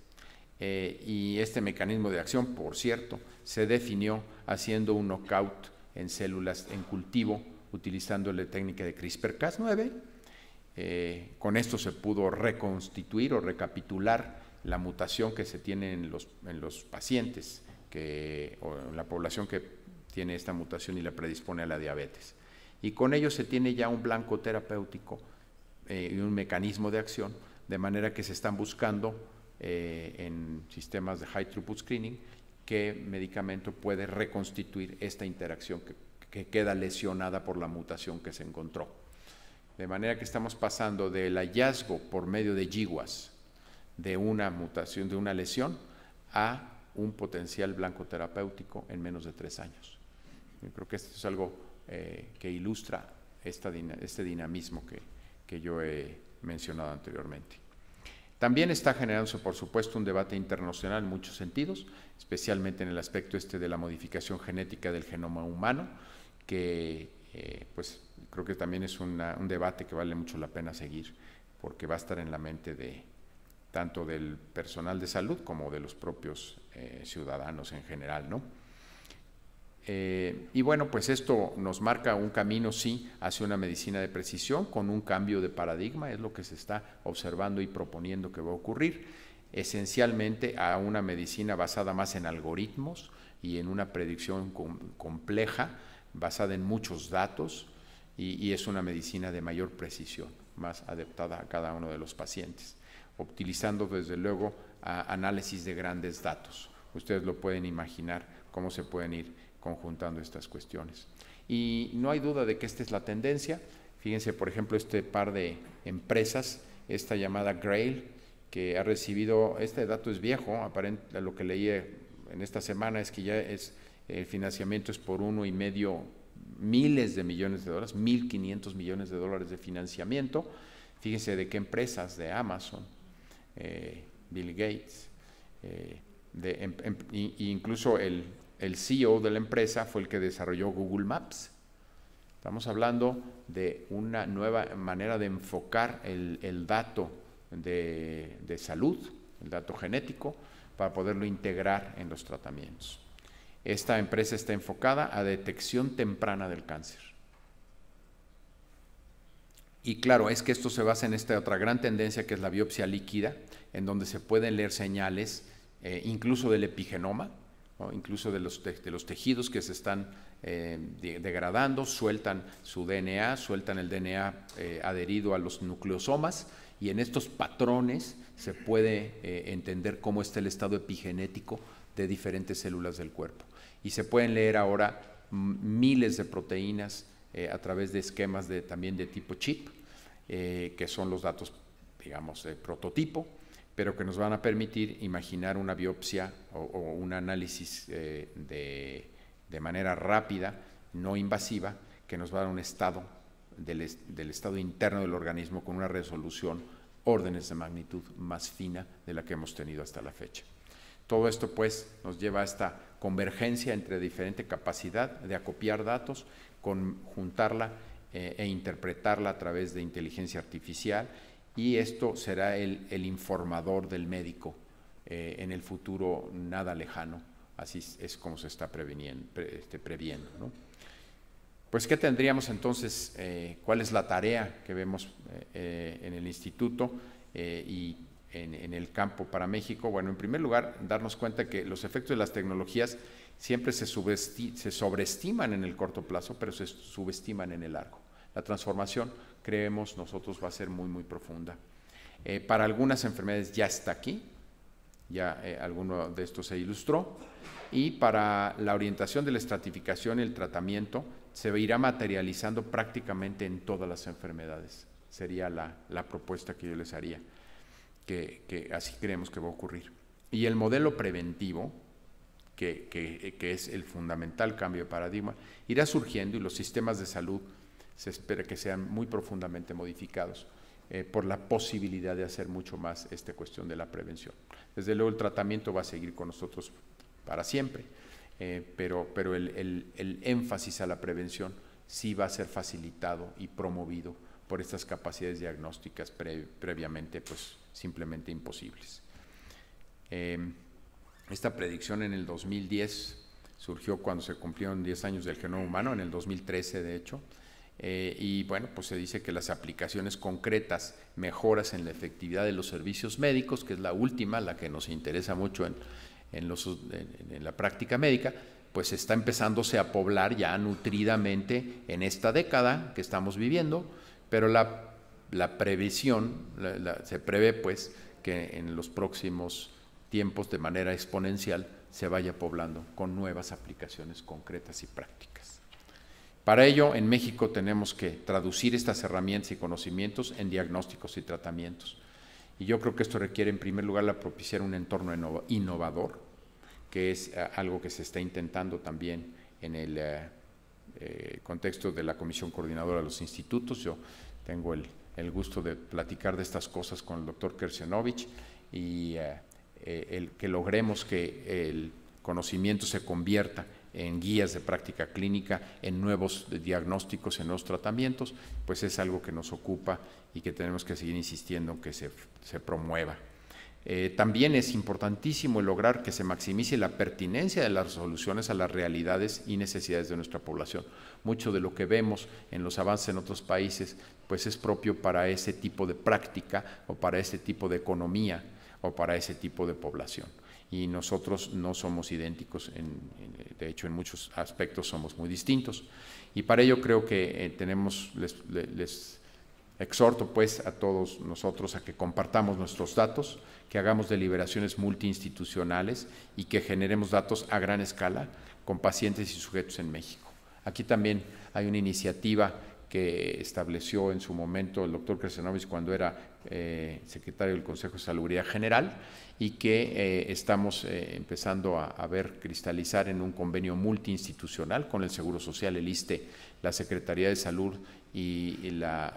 Eh, y este mecanismo de acción, por cierto, se definió haciendo un knockout en células en cultivo utilizando la técnica de CRISPR-Cas9. Eh, con esto se pudo reconstituir o recapitular la mutación que se tiene en los, pacientes, que, o en la población que tiene esta mutación y la predispone a la diabetes. Y con ello se tiene ya un blanco terapéutico eh, y un mecanismo de acción, de manera que se están buscando eh, en sistemas de high throughput screening qué medicamento puede reconstituir esta interacción que, queda lesionada por la mutación que se encontró. De manera que estamos pasando del hallazgo por medio de GWAS, de una mutación, de una lesión, a un potencial blanco terapéutico en menos de tres años. creo que esto es algo eh, que ilustra este dinamismo que, yo he mencionado anteriormente. También está generándose, por supuesto, un debate internacional en muchos sentidos, especialmente en el aspecto este de la modificación genética del genoma humano, que eh, pues creo que también es un debate que vale mucho la pena seguir, porque va a estar en la mente de, tanto del personal de salud como de los propios eh, ciudadanos en general, ¿no? Eh, y bueno, pues esto nos marca un camino, sí, hacia una medicina de precisión con un cambio de paradigma, es lo que se está observando y proponiendo que va a ocurrir, esencialmente a una medicina basada más en algoritmos y en una predicción compleja, basada en muchos datos, y es una medicina de mayor precisión, más adaptada a cada uno de los pacientes utilizando desde luego análisis de grandes datos. Ustedes lo pueden imaginar cómo se pueden ir conjuntando estas cuestiones. Y no hay duda de que esta es la tendencia. Fíjense, por ejemplo, este par de empresas, esta llamada Grail, que ha recibido, este dato es viejo, lo que leí en esta semana es que ya es, el financiamiento es por uno y medio miles de millones de dólares, 1.500 millones de dólares de financiamiento. Fíjense de qué empresas, de Amazon, eh, Bill Gates. e incluso el, CEO de la empresa fue el que desarrolló Google Maps. Estamos hablando de una nueva manera de enfocar el, dato de, de, salud, el dato genético, para poderlo integrar en los tratamientos. Esta empresa está enfocada a detección temprana del cáncer. Y claro, es que esto se basa en esta otra gran tendencia que es la biopsia líquida, en donde se pueden leer señales eh, incluso del epigenoma, o incluso de los, de los, tejidos que se están eh, degradando, sueltan su DNA, sueltan el DNA eh, adherido a los nucleosomas y en estos patrones se puede entender cómo está el estado epigenético de diferentes células del cuerpo. Y se pueden leer ahora miles de proteínas eh, a través de esquemas de, también de tipo chip, eh, que son los datos, digamos, de prototipo, pero que nos van a permitir imaginar una biopsia o, un análisis eh, de, manera rápida, no invasiva, que nos va a dar un estado del, del estado interno del organismo con una resolución órdenes de magnitud más fina de la que hemos tenido hasta la fecha. Todo esto pues nos lleva a esta convergencia entre diferente capacidad de acopiar datos conjuntarla eh, e interpretarla a través de inteligencia artificial y esto será el, informador del médico eh, en el futuro nada lejano. Así es como se está previniendo, este, previendo. Pues, ¿qué tendríamos entonces? Eh, ¿Cuál es la tarea que vemos en el instituto y en, en el campo para México? Bueno, en primer lugar, darnos cuenta que los efectos de las tecnologías siempre se, se, sobreestiman en el corto plazo, pero se subestiman en el largo. La transformación, creemos nosotros, va a ser muy, muy profunda. Eh, para algunas enfermedades ya está aquí, ya eh, alguno de estos se ilustró, y para la orientación de la estratificación y el tratamiento se irá materializando prácticamente en todas las enfermedades. Sería la, propuesta que yo les haría, que así creemos que va a ocurrir. Y el modelo preventivo, que, es el fundamental cambio de paradigma, irá surgiendo y los sistemas de salud se espera que sean muy profundamente modificados eh, por la posibilidad de hacer mucho más esta cuestión de la prevención. Desde luego el tratamiento va a seguir con nosotros para siempre, eh, pero, pero el, énfasis a la prevención sí va a ser facilitado y promovido por estas capacidades diagnósticas previamente pues simplemente imposibles. Eh, esta predicción en el 2010 surgió cuando se cumplieron 10 años del genoma humano, en el 2013 de hecho, eh, y bueno, pues se dice que las aplicaciones concretas, mejoras en la efectividad de los servicios médicos, que es la última, la que nos interesa mucho en, en, la práctica médica, pues está empezándose a poblar ya nutridamente en esta década que estamos viviendo, pero la, previsión, se prevé pues que en los próximos tiempos de manera exponencial se vaya poblando con nuevas aplicaciones concretas y prácticas. Para ello, en México tenemos que traducir estas herramientas y conocimientos en diagnósticos y tratamientos. Y yo creo que esto requiere, en primer lugar, la propiciar un entorno innovador, que es eh, algo que se está intentando también en el eh, eh, contexto de la Comisión Coordinadora de los Institutos. Yo tengo el, gusto de platicar de estas cosas con el doctor Kersenovich y eh, que logremos que el conocimiento se convierta en guías de práctica clínica, en nuevos diagnósticos, en nuevos tratamientos, pues es algo que nos ocupa y que tenemos que seguir insistiendo en que se, promueva. Eh, también es importantísimo lograr que se maximice la pertinencia de las soluciones a las realidades y necesidades de nuestra población. Mucho de lo que vemos en los avances en otros países, pues es propio para ese tipo de práctica o para ese tipo de economía o para ese tipo de población. Y nosotros no somos idénticos, de hecho en muchos aspectos somos muy distintos. Y para ello creo que eh, tenemos, les, exhorto pues a todos nosotros a que compartamos nuestros datos, que hagamos deliberaciones multiinstitucionales y que generemos datos a gran escala con pacientes y sujetos en México. Aquí también hay una iniciativa que estableció en su momento el doctor Kresenovich cuando era eh, secretario del Consejo de Salubridad General, y que eh, estamos eh, empezando a, ver cristalizar en un convenio multiinstitucional con el Seguro Social, el ISTE, la Secretaría de Salud y,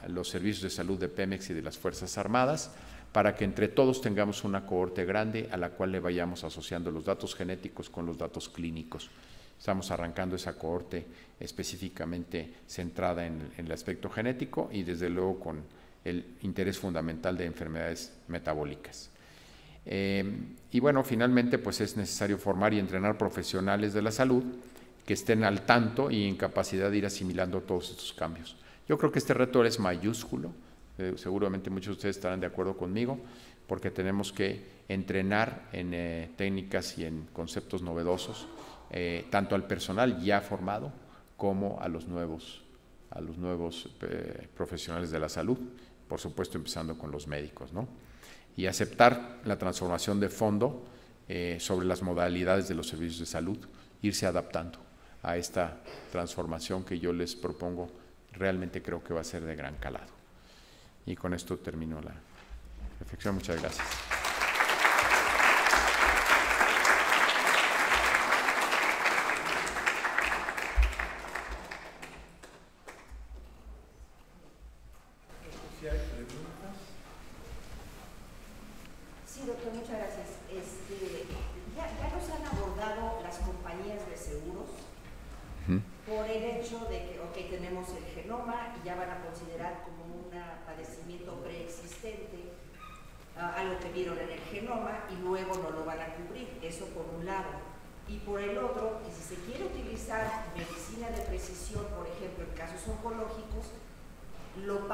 los servicios de salud de Pemex y de las Fuerzas Armadas para que entre todos tengamos una cohorte grande a la cual le vayamos asociando los datos genéticos con los datos clínicos. Estamos arrancando esa cohorte específicamente centrada en el aspecto genético y desde luego con el interés fundamental de enfermedades metabólicas. Eh, y bueno, finalmente pues es necesario formar y entrenar profesionales de la salud que estén al tanto y en capacidad de ir asimilando todos estos cambios. Yo creo que este reto es mayúsculo, eh, seguramente muchos de ustedes estarán de acuerdo conmigo, porque tenemos que entrenar en eh, técnicas y en conceptos novedosos, tanto al personal ya formado como a los nuevos, a los nuevos profesionales de la salud por supuesto empezando con los médicos, ¿no? Y aceptar la transformación de fondo eh, sobre las modalidades de los servicios de salud, irse adaptando a esta transformación que yo les propongo, realmente creo que va a ser de gran calado. Y con esto termino la reflexión. Muchas gracias.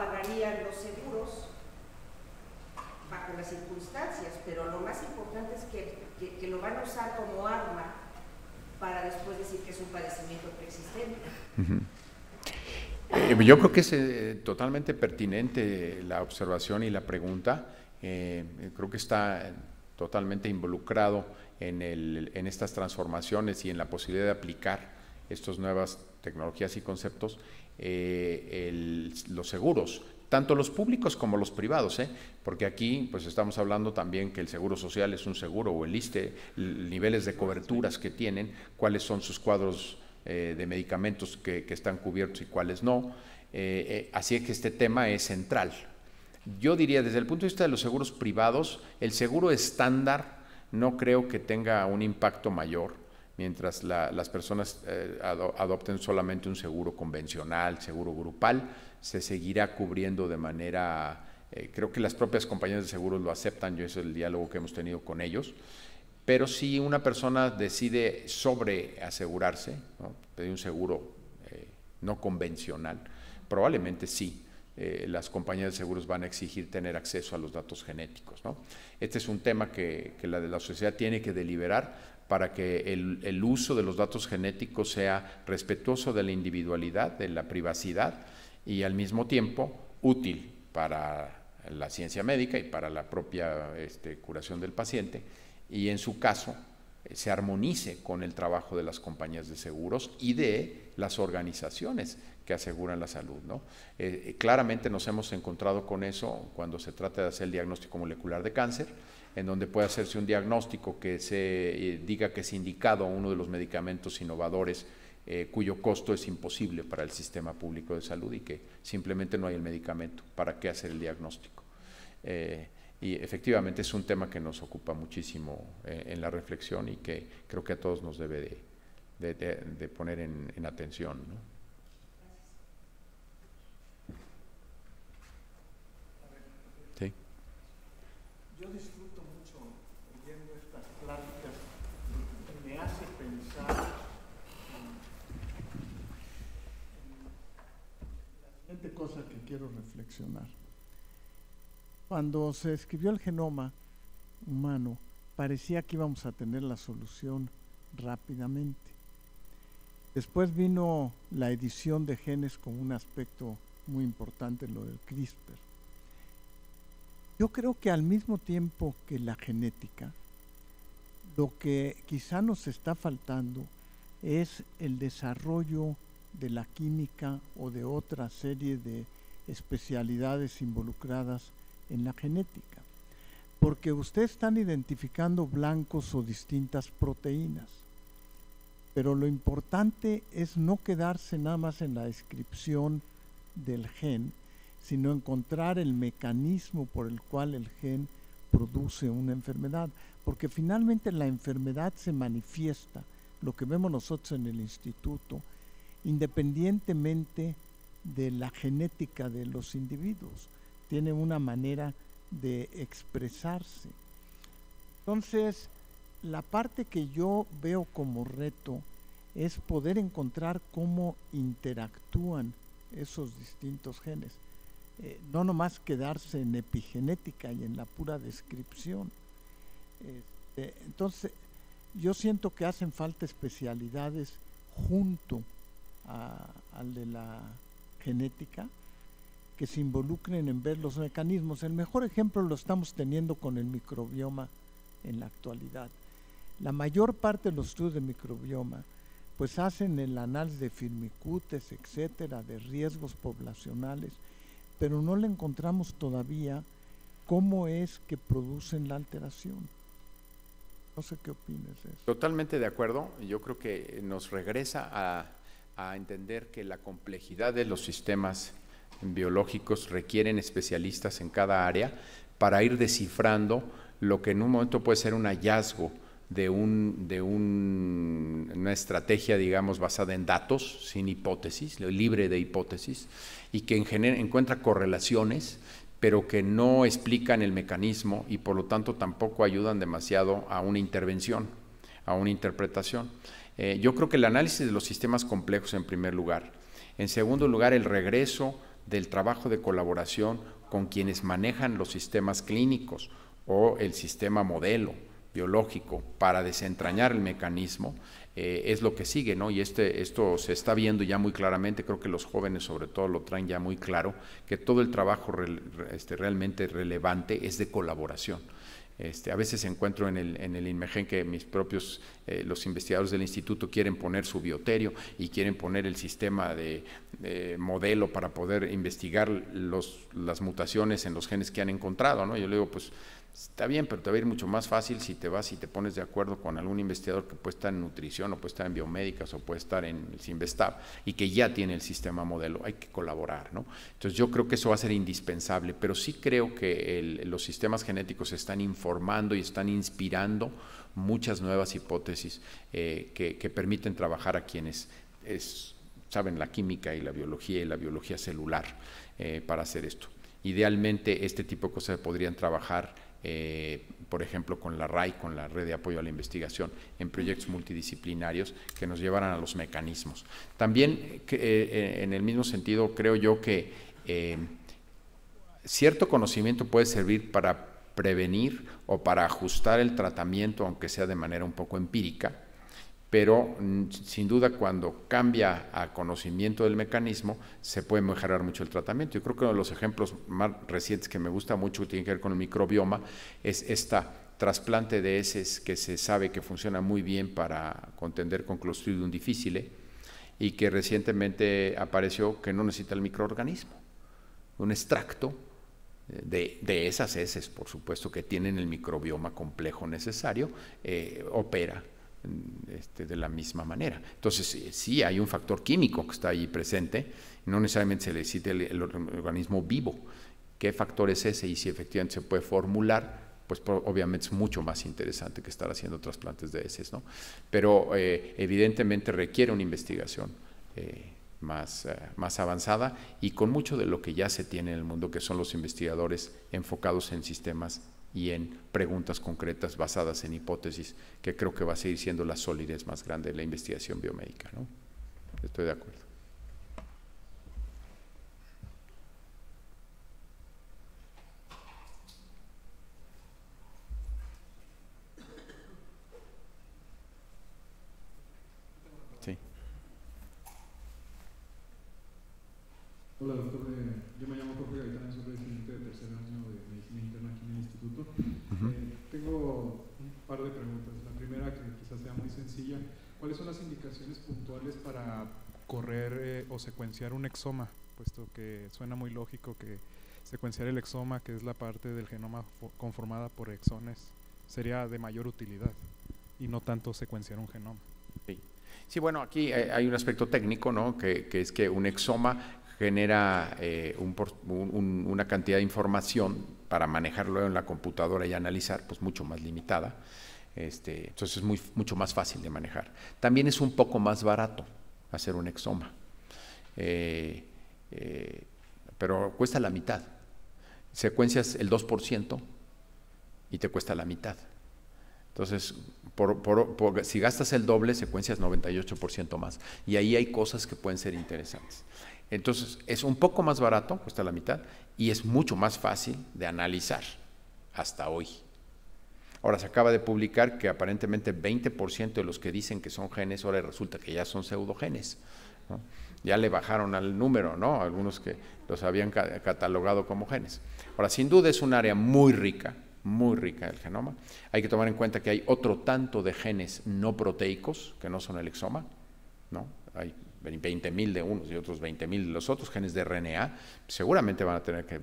pagarían los seguros bajo las circunstancias, pero lo más importante es que, lo van a usar como arma para después decir que es un padecimiento preexistente. Eh, yo creo que es eh, totalmente pertinente la observación y la pregunta. Eh, creo que está totalmente involucrado en, el, en, estas transformaciones y en la posibilidad de aplicar estas nuevas tecnologías y conceptos eh, los seguros, tanto los públicos como los privados, ¿eh? porque aquí pues estamos hablando también que el seguro social es un seguro o el ISTE, niveles de coberturas que tienen, cuáles son sus cuadros eh, de medicamentos que, están cubiertos y cuáles no. Eh, así es que este tema es central. Yo diría, desde el punto de vista de los seguros privados, el seguro estándar no creo que tenga un impacto mayor mientras las personas eh, adopten solamente un seguro convencional, seguro grupal, se seguirá cubriendo de manera, eh, creo que las propias compañías de seguros lo aceptan, yo ese es el diálogo que hemos tenido con ellos, pero si una persona decide sobre asegurarse, pedir un seguro eh, no convencional, probablemente sí, las compañías de seguros van a exigir tener acceso a los datos genéticos. Este es un tema que, la sociedad tiene que deliberar para que el, uso de los datos genéticos sea respetuoso de la individualidad, de la privacidad y al mismo tiempo útil para la ciencia médica y para la propia este, curación del paciente y en su caso eh, se armonice con el trabajo de las compañías de seguros y de las organizaciones que aseguran la salud. Eh, eh, claramente nos hemos encontrado con eso cuando se trata de hacer el diagnóstico molecular de cáncer en donde puede hacerse un diagnóstico que se eh, diga que es indicado a uno de los medicamentos innovadores eh, cuyo costo es imposible para el sistema público de salud y que simplemente no hay el medicamento. ¿Para qué hacer el diagnóstico? Eh, y efectivamente es un tema que nos ocupa muchísimo en la reflexión y que creo que a todos nos debe de, poner en, en atención. ¿no? Sí. cosa que quiero reflexionar. Cuando se escribió el genoma humano, parecía que íbamos a tener la solución rápidamente. Después vino la edición de genes con un aspecto muy importante, lo del CRISPR. Yo creo que al mismo tiempo que la genética, lo que quizá nos está faltando es el desarrollo de la química o de otra serie de especialidades involucradas en la genética. Porque ustedes están identificando blancos o distintas proteínas. Pero lo importante es no quedarse nada más en la descripción del gen, sino encontrar el mecanismo por el cual el gen produce una enfermedad. Porque finalmente la enfermedad se manifiesta. Lo que vemos nosotros en el instituto independientemente de la genética de los individuos, tiene una manera de expresarse. Entonces, la parte que yo veo como reto es poder encontrar cómo interactúan esos distintos genes. Eh, no nomás quedarse en epigenética y en la pura descripción. Este, entonces, yo siento que hacen falta especialidades junto al de la genética, que se involucren en ver los mecanismos. El mejor ejemplo lo estamos teniendo con el microbioma en la actualidad. La mayor parte de los estudios de microbioma pues hacen el análisis de firmicutes, etcétera, de riesgos poblacionales, pero no le encontramos todavía cómo es que producen la alteración. No sé qué opinas de eso. Totalmente de acuerdo. Yo creo que nos regresa a a entender que la complejidad de los sistemas biológicos requieren especialistas en cada área para ir descifrando lo que en un momento puede ser un hallazgo de, un, de una estrategia, digamos, basada en datos, sin hipótesis, libre de hipótesis, y que encuentra correlaciones, pero que no explican el mecanismo y por lo tanto tampoco ayudan demasiado a una intervención, a una interpretación. Eh, yo creo que el análisis de los sistemas complejos en primer lugar. En segundo lugar, el regreso del trabajo de colaboración con quienes manejan los sistemas clínicos o el sistema modelo biológico para desentrañar el mecanismo eh, es lo que sigue, ¿no? Y este, esto se está viendo ya muy claramente, creo que los jóvenes sobre todo lo traen ya muy claro, que todo el trabajo este, realmente relevante es de colaboración este, a veces encuentro en el, en el INMEGEN que mis propios, eh, los investigadores del instituto quieren poner su bioterio y quieren poner el sistema de, modelo para poder investigar los, las mutaciones en los genes que han encontrado. ¿no? Yo le digo, pues Está bien, pero te va a ir mucho más fácil si te vas y te pones de acuerdo con algún investigador que puede estar en nutrición o puede estar en biomédicas o puede estar en el y que ya tiene el sistema modelo. Hay que colaborar, ¿no? Entonces yo creo que eso va a ser indispensable, pero sí creo que los sistemas genéticos están informando y están inspirando muchas nuevas hipótesis eh, que, permiten trabajar a quienes saben la química y la biología y la biología celular eh, para hacer esto. Idealmente este tipo de cosas podrían trabajar eh, por ejemplo, con la RAI, con la Red de Apoyo a la Investigación, en proyectos multidisciplinarios que nos llevaran a los mecanismos. También, eh, eh, en el mismo sentido, creo yo que cierto conocimiento puede servir para prevenir o para ajustar el tratamiento, aunque sea de manera un poco empírica, pero mm, sin duda cuando cambia a conocimiento del mecanismo se puede mejorar mucho el tratamiento. Yo creo que uno de los ejemplos más recientes que me gusta mucho tiene que ver con el microbioma es esta trasplante de heces que se sabe que funciona muy bien para contender con Clostridium difficile y que recientemente apareció que no necesita el microorganismo. Un extracto eh, de, esas heces, por supuesto, que tienen el microbioma complejo necesario, eh, opera este, de la misma manera. Entonces, eh, sí hay un factor químico que está ahí presente, no necesariamente se le cita el, organismo vivo. ¿Qué factor es ese? Y si efectivamente se puede formular, pues obviamente es mucho más interesante que estar haciendo trasplantes de heces, ¿no? Pero eh, evidentemente requiere una investigación eh, más, más avanzada y con mucho de lo que ya se tiene en el mundo, que son los investigadores enfocados en sistemas y en preguntas concretas basadas en hipótesis, que creo que va a seguir siendo la solidez más grande de la investigación biomédica. ¿no? Estoy de acuerdo. Hola, doctor. Eh, yo me llamo ¿Cuáles son las indicaciones puntuales para correr eh, o secuenciar un exoma? Puesto que suena muy lógico que secuenciar el exoma, que es la parte del genoma conformada por exones, sería de mayor utilidad y no tanto secuenciar un genoma. Sí, bueno, aquí hay un aspecto técnico, ¿no? Que, es que un exoma genera eh, una cantidad de información para manejarlo en la computadora y analizar, pues mucho más limitada. Este, entonces es mucho más fácil de manejar. También es un poco más barato hacer un exoma, eh, eh, pero cuesta la mitad. Secuencias el 2% y te cuesta la mitad. Entonces, por, si gastas el doble, secuencias 98% más. Y ahí hay cosas que pueden ser interesantes. Entonces, es un poco más barato, cuesta la mitad, y es mucho más fácil de analizar hasta hoy. Ahora se acaba de publicar que aparentemente 20% de los que dicen que son genes, ahora resulta que ya son pseudogenes. Ya le bajaron al número, ¿no? Algunos que los habían catalogado como genes. Ahora, sin duda es un área muy rica, muy rica el genoma. Hay que tomar en cuenta que hay otro tanto de genes no proteicos, que no son el exoma, ¿no? Hay 20.000 de unos y otros 20.000 de los otros genes de RNA, seguramente van a tener que,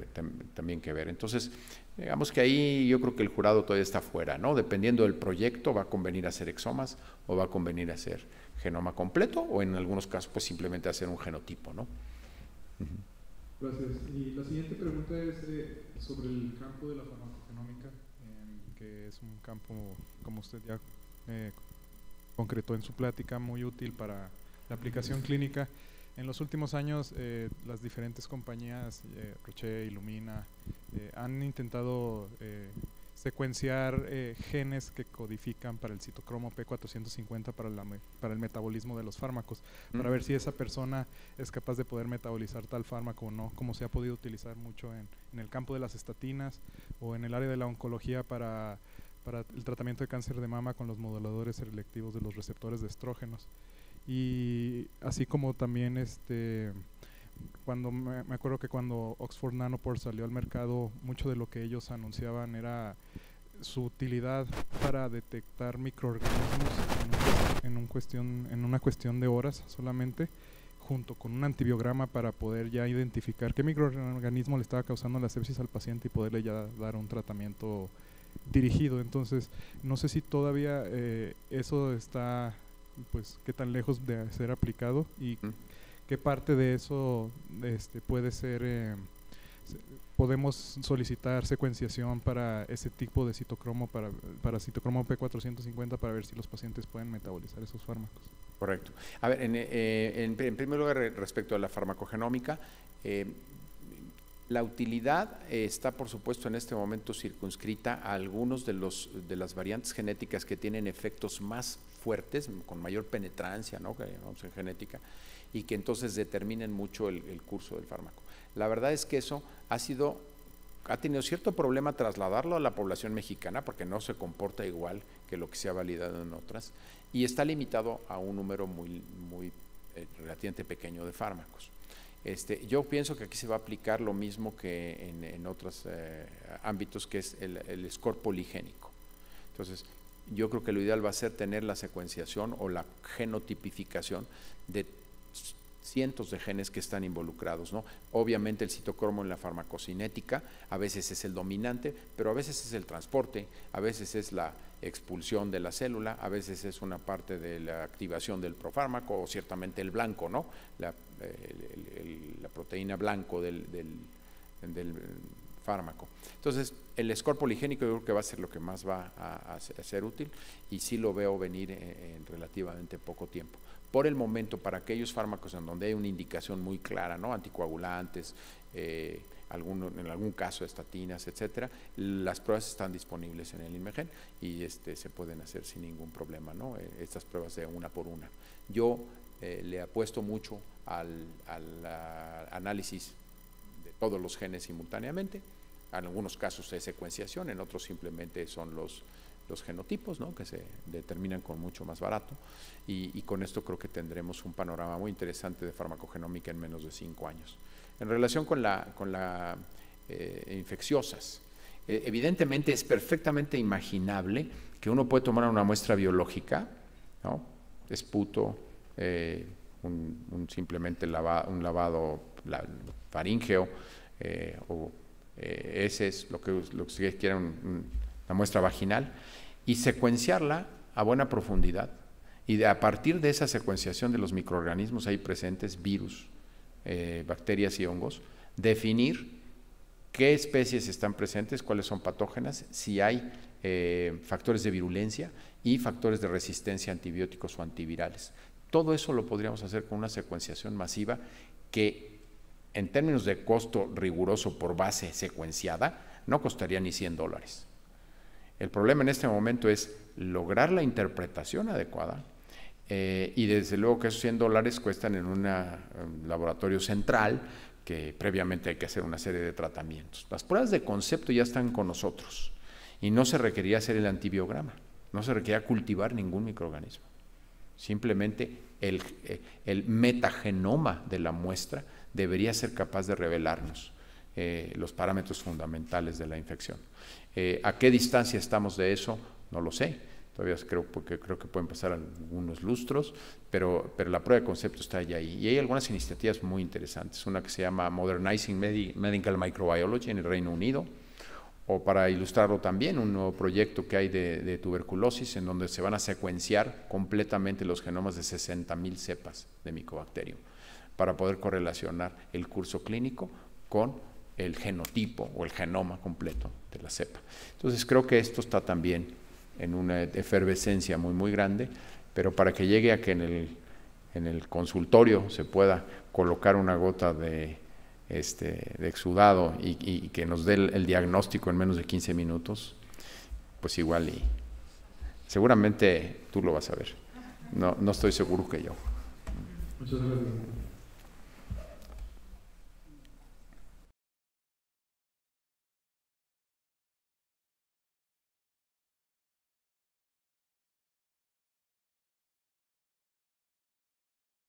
también que ver. Entonces, digamos que ahí yo creo que el jurado todavía está fuera, ¿no? Dependiendo del proyecto, va a convenir hacer exomas o va a convenir hacer genoma completo o en algunos casos, pues simplemente hacer un genotipo, ¿no? Gracias. Y la siguiente pregunta es eh, sobre el campo de la farmacogenómica, em, que es un campo, como usted ya eh, concretó en su plática, muy útil para aplicación clínica. En los últimos años, eh, las diferentes compañías, eh, Roche, Illumina, eh, han intentado secuenciar genes que codifican para el citocromo P450 para, el metabolismo de los fármacos, para ver si esa persona es capaz de poder metabolizar tal fármaco o no, como se ha podido utilizar mucho en, el campo de las estatinas o en el área de la oncología para, para el tratamiento de cáncer de mama con los modeladores selectivos de los receptores de estrógenos. Y así como también este cuando me, acuerdo que cuando Oxford Nanopore salió al mercado, mucho de lo que ellos anunciaban era su utilidad para detectar microorganismos en, un cuestión, en una cuestión de horas solamente, junto con un antibiograma para poder ya identificar qué microorganismo le estaba causando la sepsis al paciente y poderle ya dar un tratamiento dirigido. Entonces, no sé si todavía eh, eso está pues qué tan lejos de ser aplicado y qué parte de eso este, puede ser, eh, podemos solicitar secuenciación para ese tipo de citocromo, para, citocromo P450 para ver si los pacientes pueden metabolizar esos fármacos. Correcto. A ver, en, eh, primer lugar, respecto a la farmacogenómica, eh, la utilidad eh, está, por supuesto, en este momento circunscrita a algunos de, los, de las variantes genéticas que tienen efectos más fuertes, con mayor penetrancia, ¿no? que en genética, y que entonces determinen mucho el, curso del fármaco. La verdad es que eso ha sido ha tenido cierto problema trasladarlo a la población mexicana porque no se comporta igual que lo que se ha validado en otras y está limitado a un número muy, muy eh, relativamente pequeño de fármacos. Este, yo pienso que aquí se va a aplicar lo mismo que en, otros eh, ámbitos, que es el, el, score Entonces, yo creo que lo ideal va a ser tener la secuenciación o la genotipificación de cientos de genes que están involucrados. Obviamente el citocromo en la farmacocinética a veces es el dominante, pero a veces es el transporte, a veces es la expulsión de la célula, a veces es una parte de la activación del profármaco o ciertamente el blanco, ¿no? la la proteína blanco del, fármaco. Entonces, el escorpo poligénico yo creo que va a ser lo que más va a, ser, útil y sí lo veo venir en, relativamente poco tiempo por el momento para aquellos fármacos en donde hay una indicación muy clara, ¿no? anticoagulantes, eh, en algún caso estatinas, etcétera, las pruebas están disponibles en el IMEGEN y este, se pueden hacer sin ningún problema, ¿no? Eh, estas pruebas de una por una. Yo eh, le apuesto mucho al, ah, análisis de todos los genes simultáneamente. En algunos casos de secuenciación, en otros simplemente son los, genotipos, ¿no? que se determinan con mucho más barato. Y, con esto creo que tendremos un panorama muy interesante de farmacogenómica en menos de cinco años. En relación con la, con la eh, infecciosas, eh, evidentemente es perfectamente imaginable que uno puede tomar una muestra biológica, ¿no? esputo, eh, simplemente un lavado faríngeo eh, o eh, ese es lo que, lo que ustedes quieran, una muestra vaginal, y secuenciarla a buena profundidad. Y a partir de esa secuenciación de los microorganismos ahí presentes, virus, bacterias y hongos, definir qué especies están presentes, cuáles son patógenas, si hay factores de virulencia y factores de resistencia a antibióticos o antivirales. Todo eso lo podríamos hacer con una secuenciación masiva que en términos de costo riguroso por base secuenciada no costaría ni 100 dólares. El problema en este momento es lograr la interpretación adecuada eh, y desde luego que esos 100 dólares cuestan en, en un eh, laboratorio central que previamente hay que hacer una serie de tratamientos. Las pruebas de concepto ya están con nosotros y no se requería hacer el antibiograma, no se requería cultivar ningún microorganismo. Simplemente eh, el, metagenoma de la muestra debería ser capaz de revelarnos eh, los parámetros fundamentales de la infección. Eh, ¿A qué distancia estamos de eso? No lo sé. Todavía creo, creo que pueden pasar algunos lustros, pero, la prueba de concepto está ya ahí. Y hay algunas iniciativas muy interesantes. Una que se llama Modernizing Medical Microbiology en el Reino Unido, o para ilustrarlo también, un nuevo proyecto que hay de, tuberculosis en donde se van a secuenciar completamente los genomas de 60.000 cepas de micobacterio para poder correlacionar el curso clínico con el genotipo o el genoma completo de la cepa. Entonces creo que esto está también en una efervescencia muy muy grande, pero para que llegue a que en el consultorio se pueda colocar una gota de este, de exudado y, que nos dé el, diagnóstico en menos de 15 minutos, pues igual y seguramente tú lo vas a ver. No, no estoy seguro que yo. Muchas gracias.